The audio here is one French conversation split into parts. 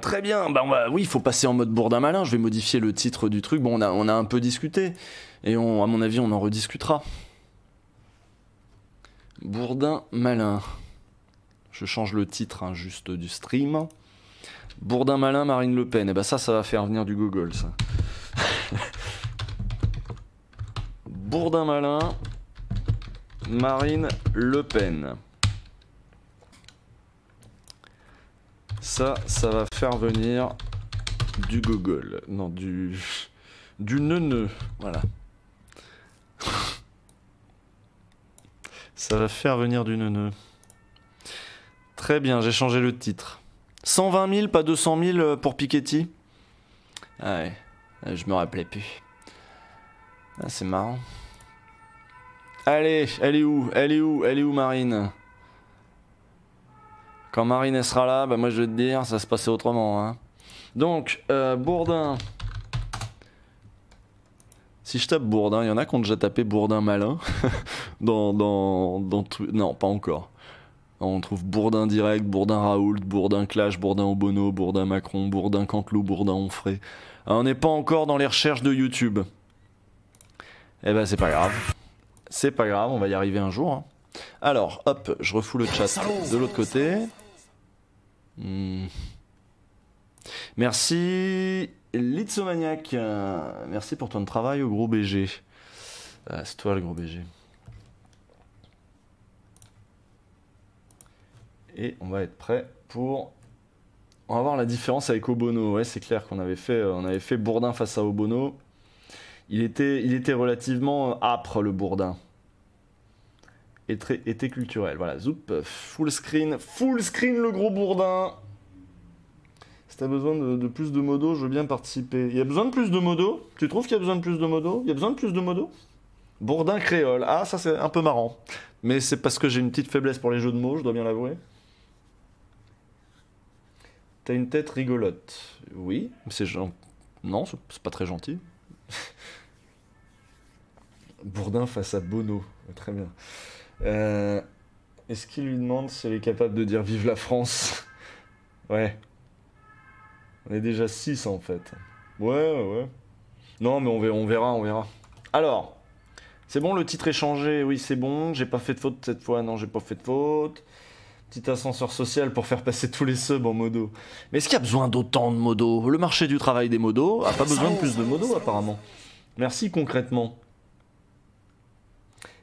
très bien, bah, oui, il faut passer en mode bourdin malin, je vais modifier le titre du truc. Bon, on a, un peu discuté, et à mon avis, on en rediscutera. Bourdin malin. Je change le titre hein, juste du stream. Bourdin malin, Marine Le Pen. Et eh bah ben, ça, ça va faire venir du Google, ça. Bourdin malin, Marine Le Pen. Ça, ça va faire venir du gogol. Non, du... Du neuneu. Voilà. ça va faire venir du neuneu. Très bien, j'ai changé le titre. 120 000, pas 200 000 pour Piketty ah ouais, euh, je me rappelais plus. Ah, c'est marrant. Allez, elle est où Elle est où Elle est où Marine quand Marine sera là, bah moi je vais te dire, ça se passait autrement. Hein. Donc, euh, Bourdin. Si je tape Bourdin, il y en a qui ont déjà tapé Bourdin malin. dans, dans, dans Non, pas encore. On trouve Bourdin direct, Bourdin Raoult, Bourdin Clash, Bourdin Obono, Bourdin Macron, Bourdin Cantelou, Bourdin Onfray. Ah, on n'est pas encore dans les recherches de YouTube. Eh ben, c'est pas grave. C'est pas grave, on va y arriver un jour. Hein. Alors, hop, je refous le chat de l'autre côté. Hmm. Merci Litsomaniac, merci pour ton travail au gros BG. Ah, c'est toi le gros BG. Et on va être prêt pour. On va voir la différence avec Obono. Ouais, c'est clair qu'on avait fait, on avait fait Bourdin face à Obono. Il était, il était relativement âpre le Bourdin et très, culturel. Voilà, zoop. full screen, full screen le gros bourdin Si t'as besoin de, plus de modos, je veux bien participer. Il y a besoin de plus de modos Tu trouves qu'il y a besoin de plus de modos Il y a besoin de plus de modos Bourdin créole, ah ça c'est un peu marrant. Mais c'est parce que j'ai une petite faiblesse pour les jeux de mots, je dois bien l'avouer. T'as une tête rigolote. Oui, c'est genre. Non, c'est pas très gentil. Bourdin face à Bono. Très bien. Euh, est-ce qu'il lui demande si elle est capable de dire vive la France Ouais. On est déjà 6 en fait. Ouais, ouais. Non, mais on verra, on verra. Alors, c'est bon, le titre est changé. Oui, c'est bon. J'ai pas fait de faute cette fois. Non, j'ai pas fait de faute. Petit ascenseur social pour faire passer tous les subs en modo. Mais est-ce qu'il y a besoin d'autant de modos Le marché du travail des modos a pas besoin de plus de modos apparemment. Merci concrètement.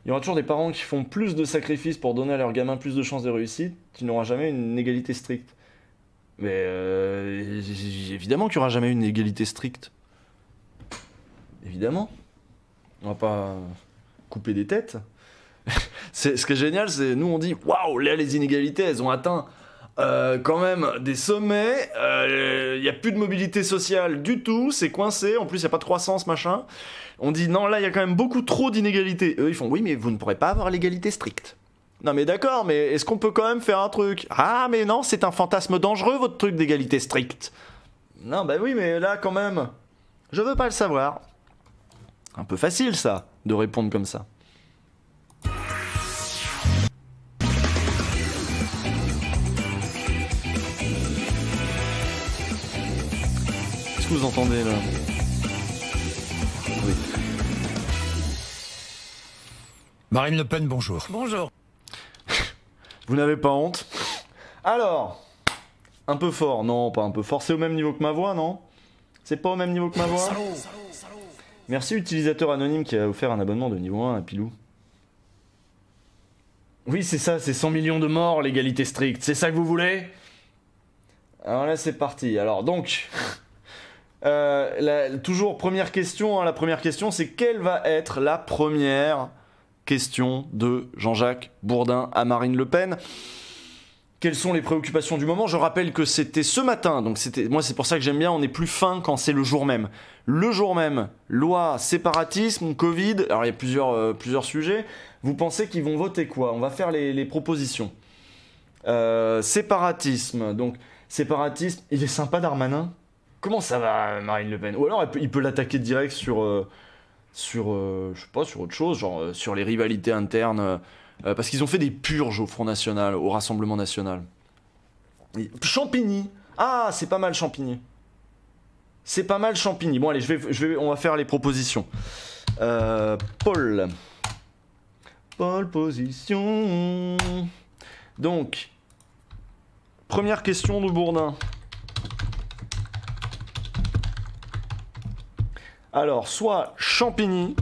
Il y aura toujours des parents qui font plus de sacrifices pour donner à leur gamin plus de chances de réussite. Tu n'auras jamais une égalité stricte. Mais euh, évidemment qu'il n'y aura jamais une égalité stricte. Évidemment. On va pas couper des têtes. ce qui est génial, c'est nous on dit waouh, là les inégalités, elles ont atteint euh, quand même des sommets, il euh, n'y a plus de mobilité sociale du tout, c'est coincé, en plus il n'y a pas de croissance, machin. On dit non, là il y a quand même beaucoup trop d'inégalités. Eux ils font oui, mais vous ne pourrez pas avoir l'égalité stricte. Non mais d'accord, mais est-ce qu'on peut quand même faire un truc Ah mais non, c'est un fantasme dangereux votre truc d'égalité stricte. Non bah oui, mais là quand même, je veux pas le savoir. Un peu facile ça, de répondre comme ça. vous entendez là Marine Le Pen, bonjour. Bonjour. Vous n'avez pas honte Alors, un peu fort, non, pas un peu fort, c'est au même niveau que ma voix, non C'est pas au même niveau que ma voix Merci utilisateur anonyme qui a offert un abonnement de niveau 1 à Pilou. Oui, c'est ça, c'est 100 millions de morts, l'égalité stricte. C'est ça que vous voulez Alors là, c'est parti. Alors donc, euh, la, toujours première question, hein, la première question c'est quelle va être la première question de Jean-Jacques Bourdin à Marine Le Pen quelles sont les préoccupations du moment Je rappelle que c'était ce matin, donc c'était moi c'est pour ça que j'aime bien, on est plus fin quand c'est le jour même. Le jour même, loi séparatisme, Covid, alors il y a plusieurs, euh, plusieurs sujets. Vous pensez qu'ils vont voter quoi On va faire les, propositions. Euh, séparatisme, donc séparatisme, il est sympa Darmanin. Comment ça va, Marine Le Pen Ou alors, il peut l'attaquer direct sur, euh, sur euh, je sais pas, sur autre chose, genre euh, sur les rivalités internes, parce qu'ils ont fait des purges au Front National, au Rassemblement National. Champigny Ah, c'est pas mal Champigny. C'est pas mal Champigny. Bon, allez, je vais, je vais, on va faire les propositions. Paul. Paul, position. Donc, première question de Bourdin. Alors, soit Champigny.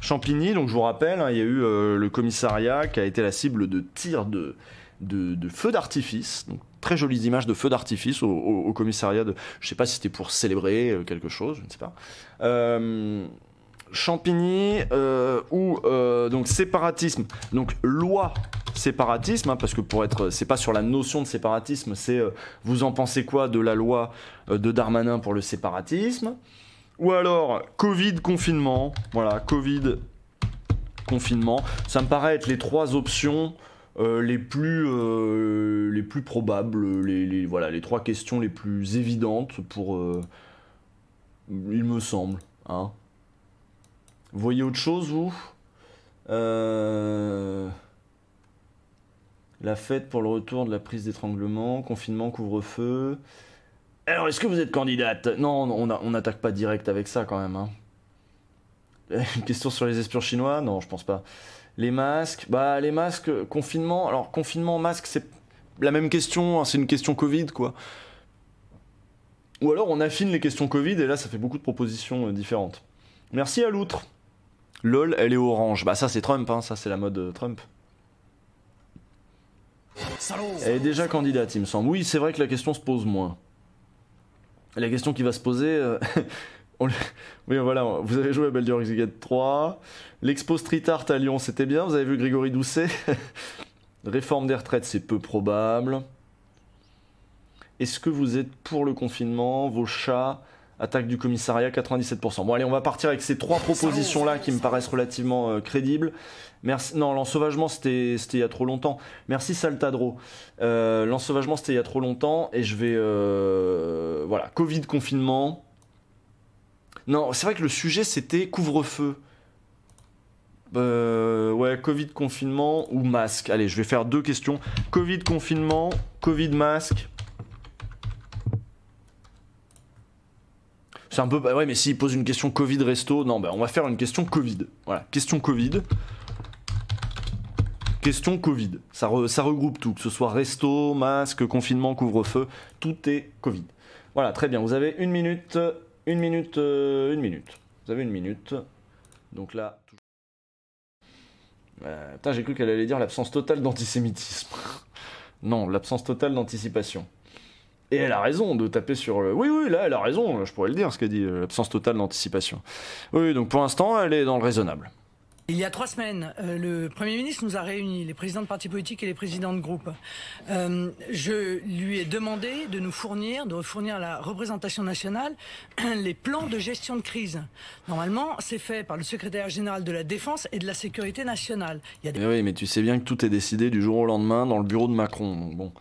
Champigny, donc je vous rappelle, hein, il y a eu euh, le commissariat qui a été la cible de tirs de, feu feux d'artifice. Donc, très jolies images de feux d'artifice au, commissariat de. Je sais pas si c'était pour célébrer euh, quelque chose, je ne sais pas. Euh, Champigny ou donc séparatisme, donc loi séparatisme, hein, parce que pour être, c'est pas sur la notion de séparatisme, c'est vous en pensez quoi de la loi de Darmanin pour le séparatisme. Ou alors, Covid, confinement. Voilà, Covid, confinement. Ça me paraît être les trois options euh, les, plus, euh, les plus probables, les, voilà, les trois questions les plus évidentes pour... Euh, il me semble. Hein. Vous voyez autre chose, vous La fête pour le retour de la prise d'étranglement, confinement, couvre-feu. Alors, est-ce que vous êtes candidate Non, on n'attaque pas direct avec ça quand même. Hein. Une question sur les espions chinois Non, je pense pas. Les masques Bah, les masques, euh, confinement. Alors, confinement, masque, c'est la même question. Hein, c'est une question Covid, quoi. Ou alors, on affine les questions Covid et là, ça fait beaucoup de propositions euh, différentes. Merci à l'outre. LOL, elle est orange. Bah, ça, c'est Trump, hein, ça, c'est la mode euh, Trump. Elle est déjà candidate, il me semble. Oui, c'est vrai que la question se pose moins la question qui va se poser, euh, oui voilà, vous avez joué à Baldur's Gate 3, l'expo Street Art à Lyon c'était bien, vous avez vu Grégory Doucet, réforme des retraites c'est peu probable. Est-ce que vous êtes pour le confinement Vos chats Attaque du commissariat, 97%. Bon, allez, on va partir avec ces trois propositions-là qui me paraissent relativement euh, crédibles. Merci. Non, l'ensauvagement, c'était il y a trop longtemps. Merci, Saltadro. Euh, l'ensauvagement, c'était il y a trop longtemps. Et je vais. Euh, voilà, Covid, confinement. Non, c'est vrai que le sujet, c'était couvre-feu. Euh, ouais, Covid, confinement ou masque. Allez, je vais faire deux questions. Covid, confinement, Covid, masque. C'est un peu. ouais, mais s'il pose une question Covid resto, non, bah on va faire une question Covid. Voilà, question Covid. Question Covid. Ça, regroupe tout, que ce soit resto, masque, confinement, couvre-feu, tout est Covid. Voilà, très bien. Vous avez une minute, une minute, euh, une minute. Vous avez une minute. Donc là. Euh, putain, j'ai cru qu'elle allait dire l'absence totale d'antisémitisme. non, l'absence totale d'anticipation. Et elle a raison de taper sur euh, Oui, oui, là, elle a raison, euh, je pourrais le dire, ce qu'a dit, euh, l'absence totale d'anticipation. Oui, donc pour l'instant, elle est dans le raisonnable. Il y a trois semaines, le Premier ministre nous a réunis, les présidents de partis politiques et les présidents de groupes. je lui ai demandé de nous fournir, de fournir à la représentation nationale, les plans de gestion de crise. Normalement, c'est fait par le secrétaire général de la Défense et de la Sécurité nationale. mais oui, mais tu sais bien que tout est décidé du jour au lendemain dans le bureau de Macron. bon.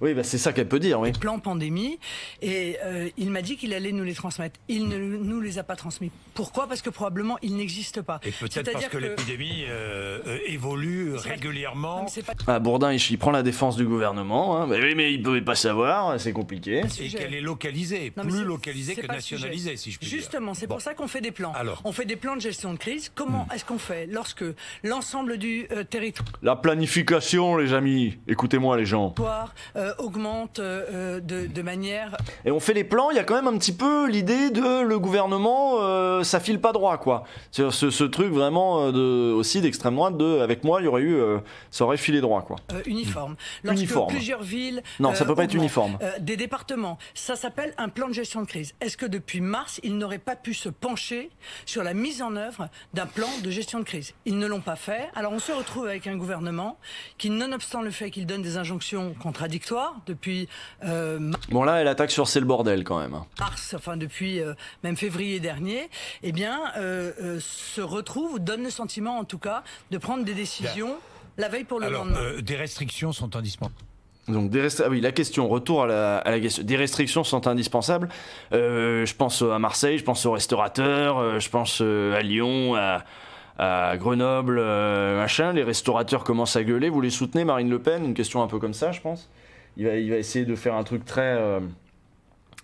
Oui, bah, c'est ça qu'elle peut dire, oui. Plan pandémie. Et euh, il m'a dit qu'il allait nous les transmettre. Il ne nous les a pas transmis. Pourquoi Parce que probablement, ils n'existent pas. Et peut-être parce que, l'épidémie euh, euh, évolue régulièrement. Ah, Bourdin, il, prend la défense du gouvernement. Mais hein. bah oui, mais il ne pouvait pas savoir, c'est compliqué. Et qu'elle est localisée, plus localisée que nationalisée, si je puis dire. – Justement, c'est pour ça qu'on fait des plans. Alors. On fait des plans de gestion de crise. Comment hmm. est-ce qu'on fait lorsque l'ensemble du territoire... La planification, les amis. Écoutez-moi, les gens. Euh, augmente euh, euh, de, manière. Et on fait les plans, il y a quand même un petit peu l'idée de le gouvernement, ça file pas droit, quoi. Ce, ce truc vraiment de, aussi d'extrême droite, de avec moi, il y aurait eu. ça aurait filé droit, quoi. uniforme. Mm. Lorsque uniforme. plusieurs villes. Non, ça peut pas être uniforme. des départements. Ça s'appelle un plan de gestion de crise. Est-ce que depuis mars, ils n'auraient pas pu se pencher sur la mise en œuvre d'un plan de gestion de crise Ils ne l'ont pas fait. Alors on se retrouve avec un gouvernement qui, nonobstant le fait qu'il donne des injonctions contradictoires, depuis. Euh, bon, là, elle attaque sur C'est le bordel quand même. Hein. enfin depuis euh, même février dernier, eh bien, euh, se retrouve, donne le sentiment en tout cas, de prendre des décisions la veille pour le Alors, lendemain. des restrictions sont indispensables. Donc des ah oui, la question, retour à la, question. Des restrictions sont indispensables. je pense à Marseille, je pense aux restaurateurs, je pense à Lyon, à, à Grenoble, machin. Les restaurateurs commencent à gueuler. Vous les soutenez, Marine Le Pen Une question un peu comme ça, je pense il va, essayer de faire un truc très. Euh,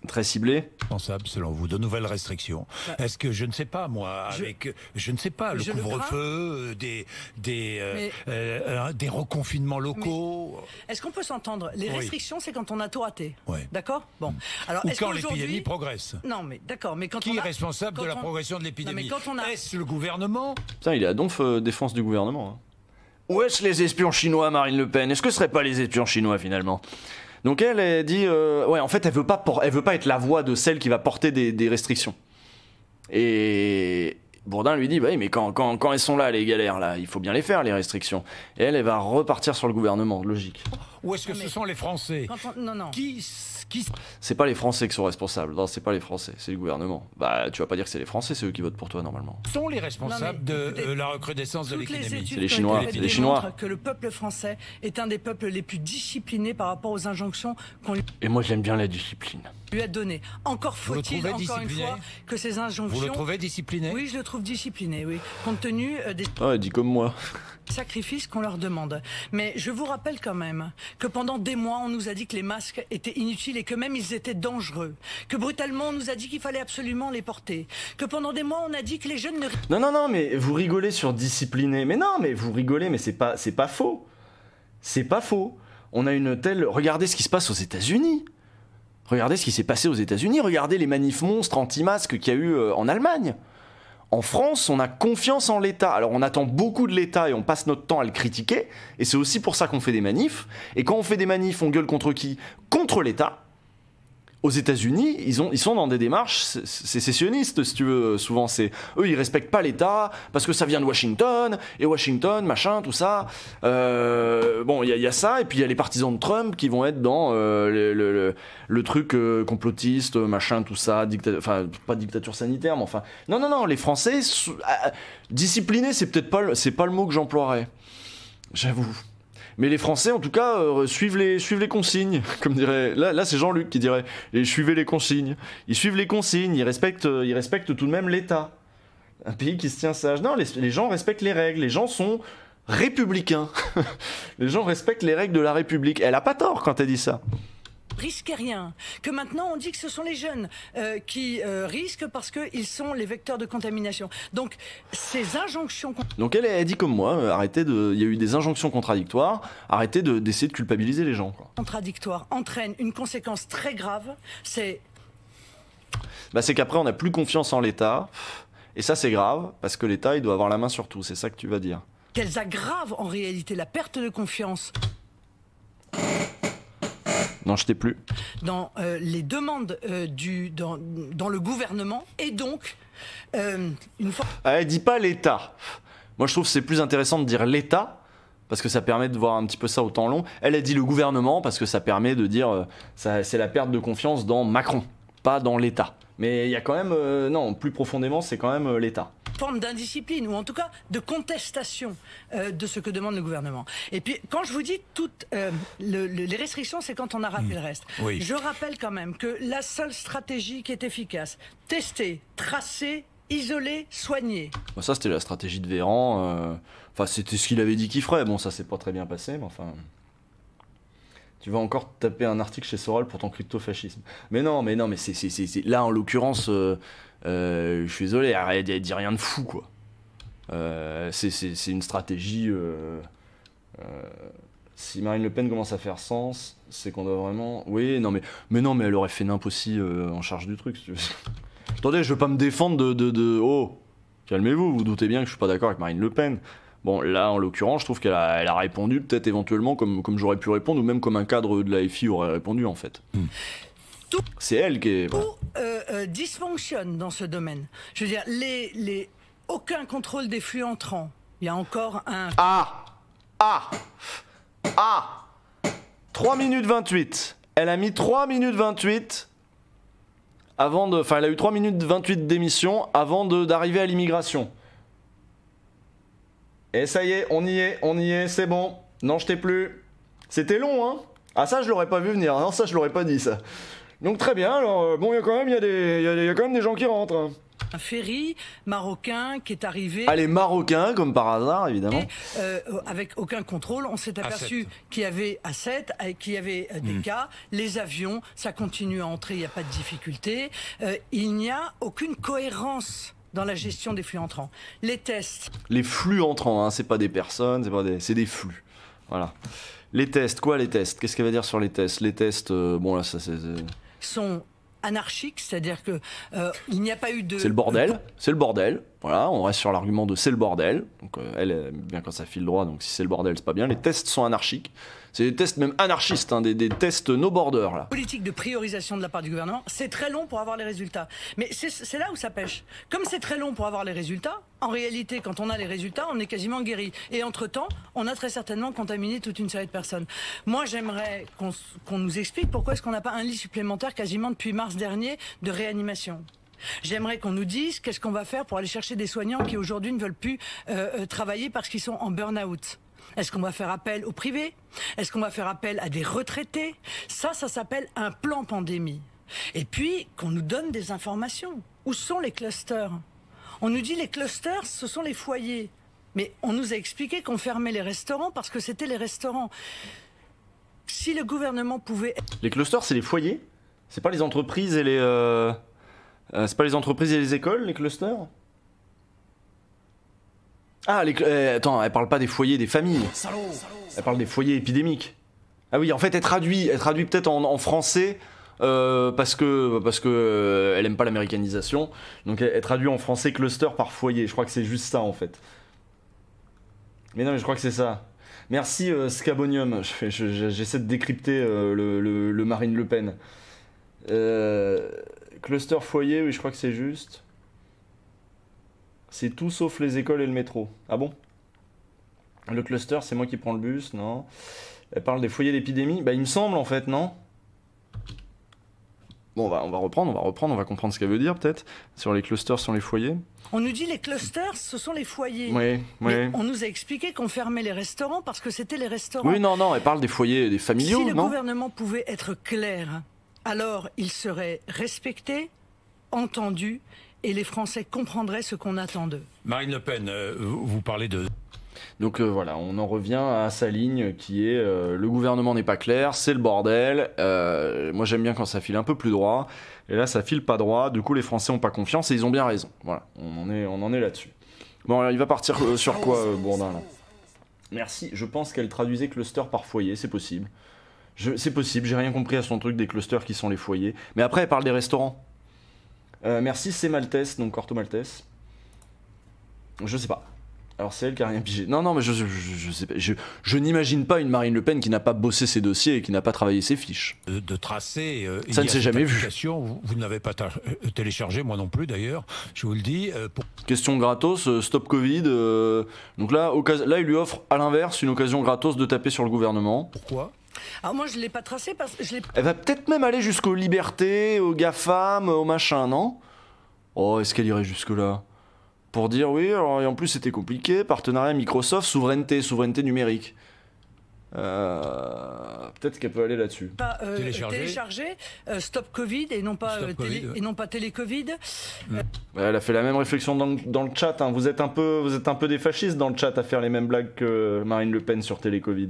très ciblé Responsable selon vous, de nouvelles restrictions. Bah, est-ce que je ne sais pas moi avec je, ne sais pas le couvre-feu, euh, des des euh, des reconfinements locaux. Est-ce qu'on peut s'entendre Les restrictions, c'est quand on a tout raté. Oui. D'accord. Bon. Mm. Alors Ou quand l'épidémie progresse. Non mais d'accord, mais quand qui on a, est responsable de la progression de l'épidémie Est-ce le gouvernement Putain, il est à donf défense du gouvernement. Hein. Où est-ce les espions chinois, Marine Le Pen Est-ce que ce seraient pas les espions chinois finalement Donc elle, elle dit, euh, ouais, en fait, elle veut pas, elle veut pas être la voix de celle qui va porter des restrictions. Et, Bourdin lui dit bah mais quand, elles sont là, les galères, là, il faut bien les faire, les restrictions. Et elle, elle va repartir sur le gouvernement, logique. Ou est-ce que ah, ce sont les Français Non, non. Qui, C'est pas les Français qui sont responsables. Non, c'est pas les Français, c'est le gouvernement. Bah, tu vas pas dire que c'est les Français, c'est eux qui votent pour toi, normalement. Sont les responsables de euh, la recrudescence de l'économie C'est les Chinois. Que Chinois. que le peuple français est un des peuples les plus disciplinés par rapport aux injonctions qu'on Et moi, j'aime bien la discipline. Lui donné. Encore faut-il, encore une fois, que ces injonctions... Vous le trouvez discipliné je disciplinés, oui, compte tenu euh, des... Ah, dit comme moi. sacrifices qu'on leur demande. Mais je vous rappelle quand même que pendant des mois, on nous a dit que les masques étaient inutiles et que même ils étaient dangereux. Que brutalement, on nous a dit qu'il fallait absolument les porter. Que pendant des mois, on a dit que les jeunes ne... Non, non, non, mais vous rigolez sur discipliner. Mais non, mais vous rigolez, mais c'est pas, c'est pas faux. C'est pas faux. On a une telle... Regardez ce qui se passe aux États-Unis. Regardez ce qui s'est passé aux États-Unis. Regardez les manifs monstres anti-masques qu'il y a eu euh, en Allemagne. En France, on a confiance en l'État. Alors on attend beaucoup de l'État et on passe notre temps à le critiquer. Et c'est aussi pour ça qu'on fait des manifs. Et quand on fait des manifs, on gueule contre qui Contre l'État aux États-Unis, ils, sont dans des démarches sécessionnistes, si tu veux. Souvent, eux, ils respectent pas l'État parce que ça vient de Washington et Washington, machin, tout ça. Euh, bon, il y, a ça, et puis il y a les partisans de Trump qui vont être dans euh, le, truc euh, complotiste, machin, tout ça, enfin, pas dictature sanitaire, mais enfin. Non, non, non, les Français, disciplinés, c'est peut-être pas, pas le mot que j'emploierais. J'avoue. Mais les Français, en tout cas, euh, suivent, les, suivent les consignes, comme dirait. Là, là c'est Jean-Luc qui dirait et suivez les consignes. Ils suivent les consignes, ils respectent, euh, ils respectent tout de même l'État. Un pays qui se tient sage. Non, les, les gens respectent les règles, les gens sont républicains. les gens respectent les règles de la République. Elle a pas tort quand elle dit ça risquaient rien, que maintenant on dit que ce sont les jeunes euh, qui euh, risquent parce qu'ils sont les vecteurs de contamination. Donc ces injonctions... Donc elle, elle dit comme moi, euh, arrêtez de... Il y a eu des injonctions contradictoires, arrêtez d'essayer de, culpabiliser les gens. contradictoires Contradictoire entraîne une conséquence très grave, c'est... Bah, c'est qu'après on n'a plus confiance en l'État, et ça c'est grave, parce que l'État il doit avoir la main sur tout, c'est ça que tu vas dire. Qu'elles aggravent en réalité la perte de confiance non, je t'ai plus. Dans euh, les demandes euh, du, dans, le gouvernement et donc euh, une fois. Ah, elle dit pas l'État. Moi, je trouve c'est plus intéressant de dire l'État parce que ça permet de voir un petit peu ça au temps long. Elle a dit le gouvernement parce que ça permet de dire ça, c'est la perte de confiance dans Macron, pas dans l'État. Mais il y a quand même, euh, non, plus profondément, c'est quand même euh, l'État. Forme d'indiscipline, ou en tout cas de contestation euh, de ce que demande le gouvernement. Et puis, quand je vous dis toutes les restrictions, c'est quand on a rappelé hmm. le reste. Oui. Je rappelle quand même que la seule stratégie qui est efficace, tester, tracer, isoler, soigner. Bah, ça, c'était la stratégie de Véran. Enfin, c'était ce qu'il avait dit qu'il ferait. Bon, ça s'est pas très bien passé, mais enfin tu vas encore taper un article chez Soral pour ton crypto-fascisme. Mais non, mais non, mais c'est, là en l'occurrence, euh, euh, je suis désolé, elle dit rien de fou quoi. Euh, c'est, une stratégie. si Marine Le Pen commence à faire sens, c'est qu'on doit vraiment. Oui, non mais, mais non, mais elle aurait fait n'importe aussi en charge du truc. Si tu veux. Attendez, je veux pas me défendre de, de, de... Oh, calmez-vous. Vous doutez bien que je suis pas d'accord avec Marine Le Pen. Bon, là, en l'occurrence, je trouve qu'elle a, répondu peut-être éventuellement comme, comme j'aurais pu répondre, ou même comme un cadre de la FI aurait répondu, en fait. Hmm. C'est elle qui est... Tout euh, euh, dysfonctionne dans ce domaine. Je veux dire, aucun contrôle des flux entrants. Il y a encore un... Ah Ah Ah 3 minutes 28. Elle a mis 3 minutes 28 avant de... Enfin, elle a eu 3 minutes 28 d'émission avant d'arriver à l'immigration. Et ça y est, on y est, on y est, c'est bon. N'en jetez plus. C'était long, hein Ah ça, je l'aurais pas vu venir. Non, ça, je l'aurais pas dit, ça. Donc très bien, alors euh, bon, il y, a quand même, des, quand même des gens qui rentrent. Un ferry marocain qui est arrivé. Allez, ah, les Marocains, comme par hasard, évidemment. Euh, avec aucun contrôle, on s'est aperçu qu'il y avait à 7, euh, qu'il y avait des hmm. cas, les avions, ça continue à entrer, il n'y a pas de difficulté. il n'y a aucune cohérence dans la gestion des flux entrants. Les tests. Les flux entrants, hein, c'est pas des personnes, c'est des, flux. Voilà. Les tests, quoi les tests Qu'est-ce qu'elle va dire sur les tests Les tests, euh, bon là ça c'est. Sont anarchiques, c'est-à-dire que euh, il n'y a pas eu de. C'est le bordel. C'est le bordel. Voilà, on reste sur l'argument de c'est le bordel. Donc euh, elle bien quand ça file droit, donc si c'est le bordel, c'est pas bien. Les tests sont anarchiques. C'est des tests même anarchistes, hein, des, tests no border là. Politique de priorisation de la part du gouvernement, c'est très long pour avoir les résultats. Mais c'est là où ça pêche. Comme c'est très long pour avoir les résultats, en réalité, quand on a les résultats, on est quasiment guéri. Et entre-temps, on a très certainement contaminé toute une série de personnes. Moi, j'aimerais qu'on nous explique pourquoi est-ce qu'on n'a pas un lit supplémentaire quasiment depuis mars dernier de réanimation. J'aimerais qu'on nous dise qu'est-ce qu'on va faire pour aller chercher des soignants qui aujourd'hui ne veulent plus euh, euh, travailler parce qu'ils sont en burn-out. Est-ce qu'on va faire appel au privé Est-ce qu'on va faire appel à des retraités Ça, ça s'appelle un plan pandémie. Et puis, qu'on nous donne des informations. Où sont les clusters On nous dit les clusters, ce sont les foyers. Mais on nous a expliqué qu'on fermait les restaurants parce que c'était les restaurants. Si le gouvernement pouvait... Les clusters, c'est les foyers C'est pas les entreprises et les... Euh, euh, c'est pas les entreprises et les écoles, les clusters Ah, eh, attends, elle parle pas des foyers, des familles. Elle parle des foyers épidémiques. Ah oui, en fait, elle traduit, elle traduit peut-être en, français. Euh, parce que parce que euh, elle aime pas l'américanisation, donc elle, traduit en français cluster par foyer. Je crois que c'est juste ça en fait. Mais non, je crois que c'est ça. Merci Scabonium. J'essaie de décrypter le, le, Marine Le Pen. Euh... Cluster foyer, oui, je crois que c'est juste. C'est tout sauf les écoles et le métro. Ah bon Le cluster, c'est moi qui prends le bus, non Elle parle des foyers d'épidémie Bah, il me semble en fait, non Bon, on va, on va reprendre, on va reprendre, on va comprendre ce qu'elle veut dire peut-être sur les clusters, sur les foyers. On nous dit les clusters, ce sont les foyers. Oui, oui. on nous a expliqué qu'on fermait les restaurants parce que c'était les restaurants. Oui, non, non, elle parle des foyers, des familiaux, non Si le gouvernement pouvait être clair, alors ils seraient respectés, entendus, et les Français comprendraient ce qu'on attend d'eux. Marine Le Pen, euh, vous parlez de... Donc euh, voilà, on en revient à sa ligne qui est euh, le gouvernement n'est pas clair, c'est le bordel. moi j'aime bien quand ça file un peu plus droit. Et là ça file pas droit. Du coup les Français ont pas confiance et ils ont bien raison. Voilà, on en est, là-dessus. Bon il va partir sur quoi Bourdin Merci. Je pense qu'elle traduisait cluster par foyer, c'est possible. C'est possible, j'ai rien compris à son truc des clusters qui sont les foyers. Mais après, elle parle des restaurants. Euh, merci, c'est Maltès, donc Corto Maltès. Je sais pas. Alors c'est elle qui a rien pigé. Non, non, mais je, je, sais pas. Je, n'imagine pas une Marine Le Pen qui n'a pas bossé ses dossiers et qui n'a pas travaillé ses fiches. De, tracer. Euh, Ça ne s'est jamais vu. Vous, vous ne l'avez pas euh, téléchargé, moi non plus d'ailleurs. Je vous le dis. Question gratos, stop Covid. donc là, là, il lui offre à l'inverse une occasion gratos de taper sur le gouvernement. Pourquoi alors ah, moi, je l'ai pas tracé parce que je Elle va peut-être même aller jusqu'aux libertés, aux GAFAM, aux machins, non Oh, est-ce qu'elle irait jusque-là Pour dire oui, et en plus c'était compliqué, partenariat Microsoft, souveraineté, souveraineté numérique. Euh, peut-être qu'elle peut aller là-dessus. Euh, télécharger, euh, Stop COVID et non pas, Télé, et non pas Elle a fait la même réflexion dans, dans le chat. Hein. Vous, êtes un peu, vous êtes un peu des fascistes dans le chat à faire les mêmes blagues que Marine Le Pen sur télé-Covid.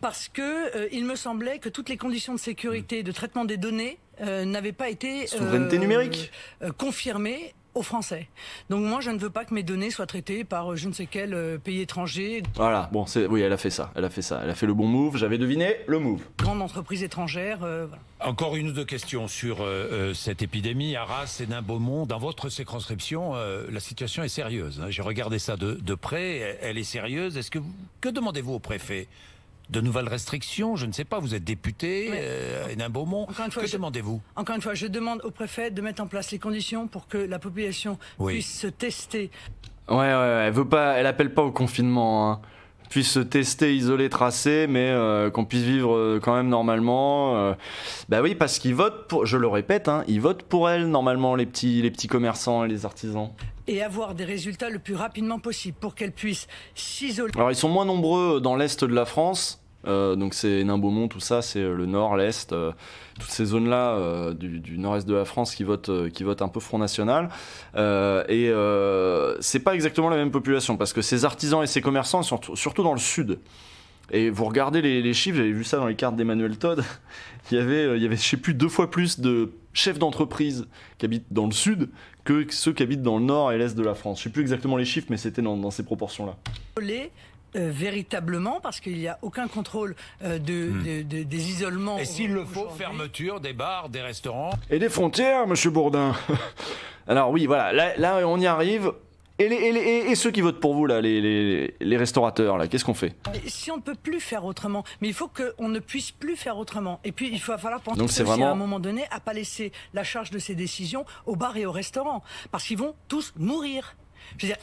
parce que il me semblait que toutes les conditions de sécurité, de traitement des données, n'avaient pas été... Souveraineté numérique Confirmées aux Français. Donc moi, je ne veux pas que mes données soient traitées par euh, je ne sais quel euh, pays étranger. Voilà, bon, c'est, oui, elle a fait ça, elle a fait ça, elle a fait le bon move, j'avais deviné le move. Grande entreprise étrangère. Euh, Encore une ou deux questions sur cette épidémie. Arras et beau dans votre circonscription, la situation est sérieuse. Hein. J'ai regardé ça de, près, elle est sérieuse. Est-ce que demandez-vous au préfet de nouvelles restrictions Je ne sais pas, vous êtes député, et euh, beau Beaumont. Encore une fois, que demandez-vous Encore une fois, je demande au préfet de mettre en place les conditions pour que la population puisse se tester. Ouais, ouais, elle veut pas, elle appelle pas au confinement. Hein puisse se tester, isoler, tracer, mais euh, qu'on puisse vivre euh, quand même normalement. Ben bah oui, parce qu'ils votent pour, je le répète, hein, ils votent pour elle normalement, les petits, les petits commerçants et les artisans et avoir des résultats le plus rapidement possible pour qu'elles puissent s'isoler. Alors ils sont moins nombreux dans l'Est de la France, euh, donc c'est Nimbomont tout ça, c'est euh, le nord, l'est, euh, toutes ces zones-là du, nord-est de la France qui votent, qui votent un peu Front National. et c'est pas exactement la même population parce que ces artisans et ces commerçants sont surtout dans le sud. Et vous regardez les, chiffres, j'avais vu ça dans les cartes d'Emmanuel Todd, il y avait, il y avait, je sais plus, deux fois plus de chefs d'entreprise qui habitent dans le sud que ceux qui habitent dans le nord et l'est de la France. Je sais plus exactement les chiffres, mais c'était dans, dans ces proportions-là. Euh, véritablement parce qu'il n'y a aucun contrôle euh, hmm. de, des isolements. Et s'il le faut, fermeture des bars, des restaurants. Et des frontières, monsieur Bourdin. Alors oui, voilà, là, on y arrive. Et, et, ceux qui votent pour vous, là, les, les restaurateurs, là, qu'est-ce qu'on fait Si on ne peut plus faire autrement, mais il faut qu'on ne puisse plus faire autrement. Et puis, il va falloir penser à un moment donné à ne pas laisser la charge de ces décisions aux bars et aux restaurants, parce qu'ils vont tous mourir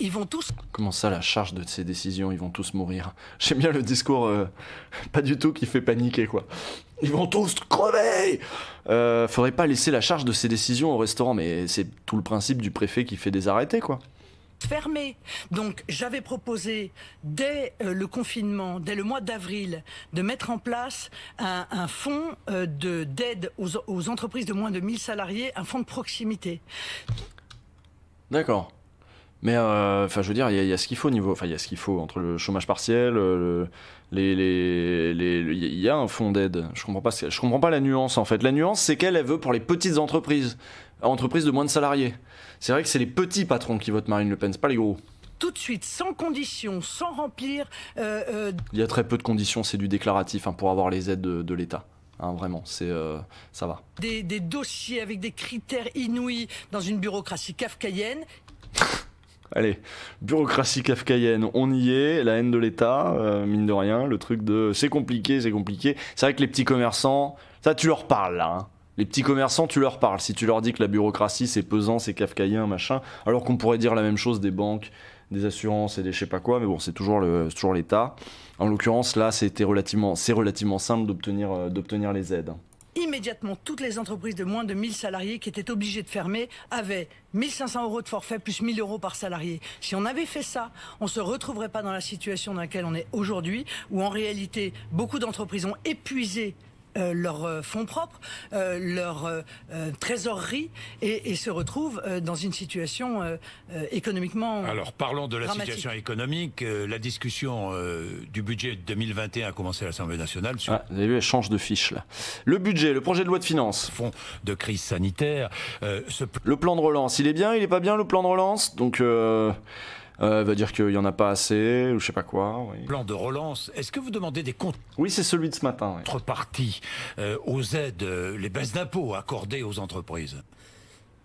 vont tous. Comment ça, la charge de ces décisions, ils vont tous mourir J'aime bien le discours, euh, pas du tout, qui fait paniquer, quoi. Ils vont tous crever euh, Faudrait pas laisser la charge de ces décisions au restaurant, mais c'est tout le principe du préfet qui fait des arrêtés, quoi fermé. Donc j'avais proposé dès euh, le confinement, dès le mois d'avril, de mettre en place un, fonds euh, de d'aide aux, aux entreprises de moins de 1000 salariés, un fonds de proximité. D'accord. Mais euh, enfin, je veux dire, il y, a ce qu'il faut niveau, enfin, il y a ce qu'il faut entre le chômage partiel, euh, les, il y a un fonds d'aide. Je comprends pas, je comprends pas la nuance en fait. La nuance, c'est qu'elle elle veut pour les petites entreprises, entreprises de moins de salariés. C'est vrai que c'est les petits patrons qui votent Marine Le Pen, c'est pas les gros. Tout de suite, sans condition, sans remplir. Euh, il y a très peu de conditions, c'est du déclaratif hein, pour avoir les aides de, l'État. Hein, vraiment, c'est ça va. Des, des dossiers avec des critères inouïs dans une bureaucratie kafkaïenne. Allez, bureaucratie kafkaïenne, on y est, la haine de l'État, euh, mine de rien, le truc de c'est compliqué, c'est compliqué. C'est vrai que les petits commerçants, ça tu leur parles là. Hein. Les petits commerçants, tu leur parles. Si tu leur dis que la bureaucratie c'est pesant, c'est kafkaïen, machin, alors qu'on pourrait dire la même chose des banques, des assurances et des je sais pas quoi, mais bon, c'est toujours l'État. En l'occurrence, là, c'était relativement, c'est relativement simple d'obtenir euh, les aides. Hein immédiatement, toutes les entreprises de moins de 1000 salariés qui étaient obligées de fermer avaient 1500 euros de forfait plus 1000 euros par salarié. Si on avait fait ça, on ne se retrouverait pas dans la situation dans laquelle on est aujourd'hui, où en réalité, beaucoup d'entreprises ont épuisé euh, leurs euh, fonds propres, leurs leur euh, trésorerie et, se retrouvent dans une situation économiquement. Alors parlons de la situation économique. la discussion du budget 2021 a commencé à l'Assemblée nationale. Ah, vous avez vu, elle change de fiche là. Le budget, le projet de loi de finances. Fonds de crise sanitaire. Le plan de relance, il est bien, il est pas bien le plan de relance. Donc euh, va dire qu'il n'y en a pas assez, ou je sais pas quoi. Plan de relance, est-ce que vous demandez des comptes Oui, c'est celui de ce matin. Oui. Euh, aux aides, euh, les baisses d'impôts accordées aux entreprises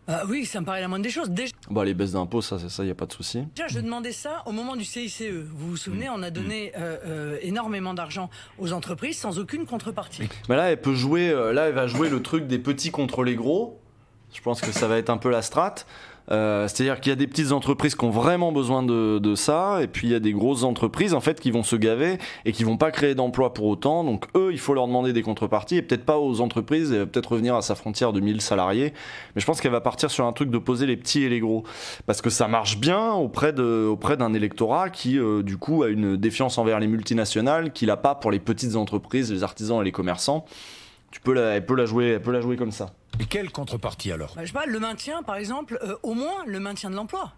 ah oui, ça me paraît la moindre des choses. Déjà... Bah, les baisses d'impôts, ça, c'est ça, il n'y a pas de souci. Déjà, je demandais ça au moment du CICE. Vous vous souvenez, mm. on a donné mm. euh, énormément d'argent aux entreprises sans aucune contrepartie. Mais là, elle peut jouer, là, elle va jouer le truc des petits contre les gros. Je pense que ça va être un peu la strate. Euh, c'est-à-dire qu'il y a des petites entreprises qui ont vraiment besoin de, ça, et puis il y a des grosses entreprises en fait qui vont se gaver et qui vont pas créer d'emplois pour autant. Donc eux, il faut leur demander des contreparties, et peut-être pas aux entreprises, et peut-être revenir à sa frontière de 1000 salariés. Mais je pense qu'elle va partir sur un truc de poser les petits et les gros, parce que ça marche bien auprès de auprès d'un électorat qui euh, du coup a une défiance envers les multinationales qu'il a pas pour les petites entreprises, les artisans et les commerçants. Tu peux elle peut la jouer, elle peut la jouer comme ça. Et quelle contrepartie alors bah, pas, le maintien par exemple, euh, au moins le maintien de l'emploi.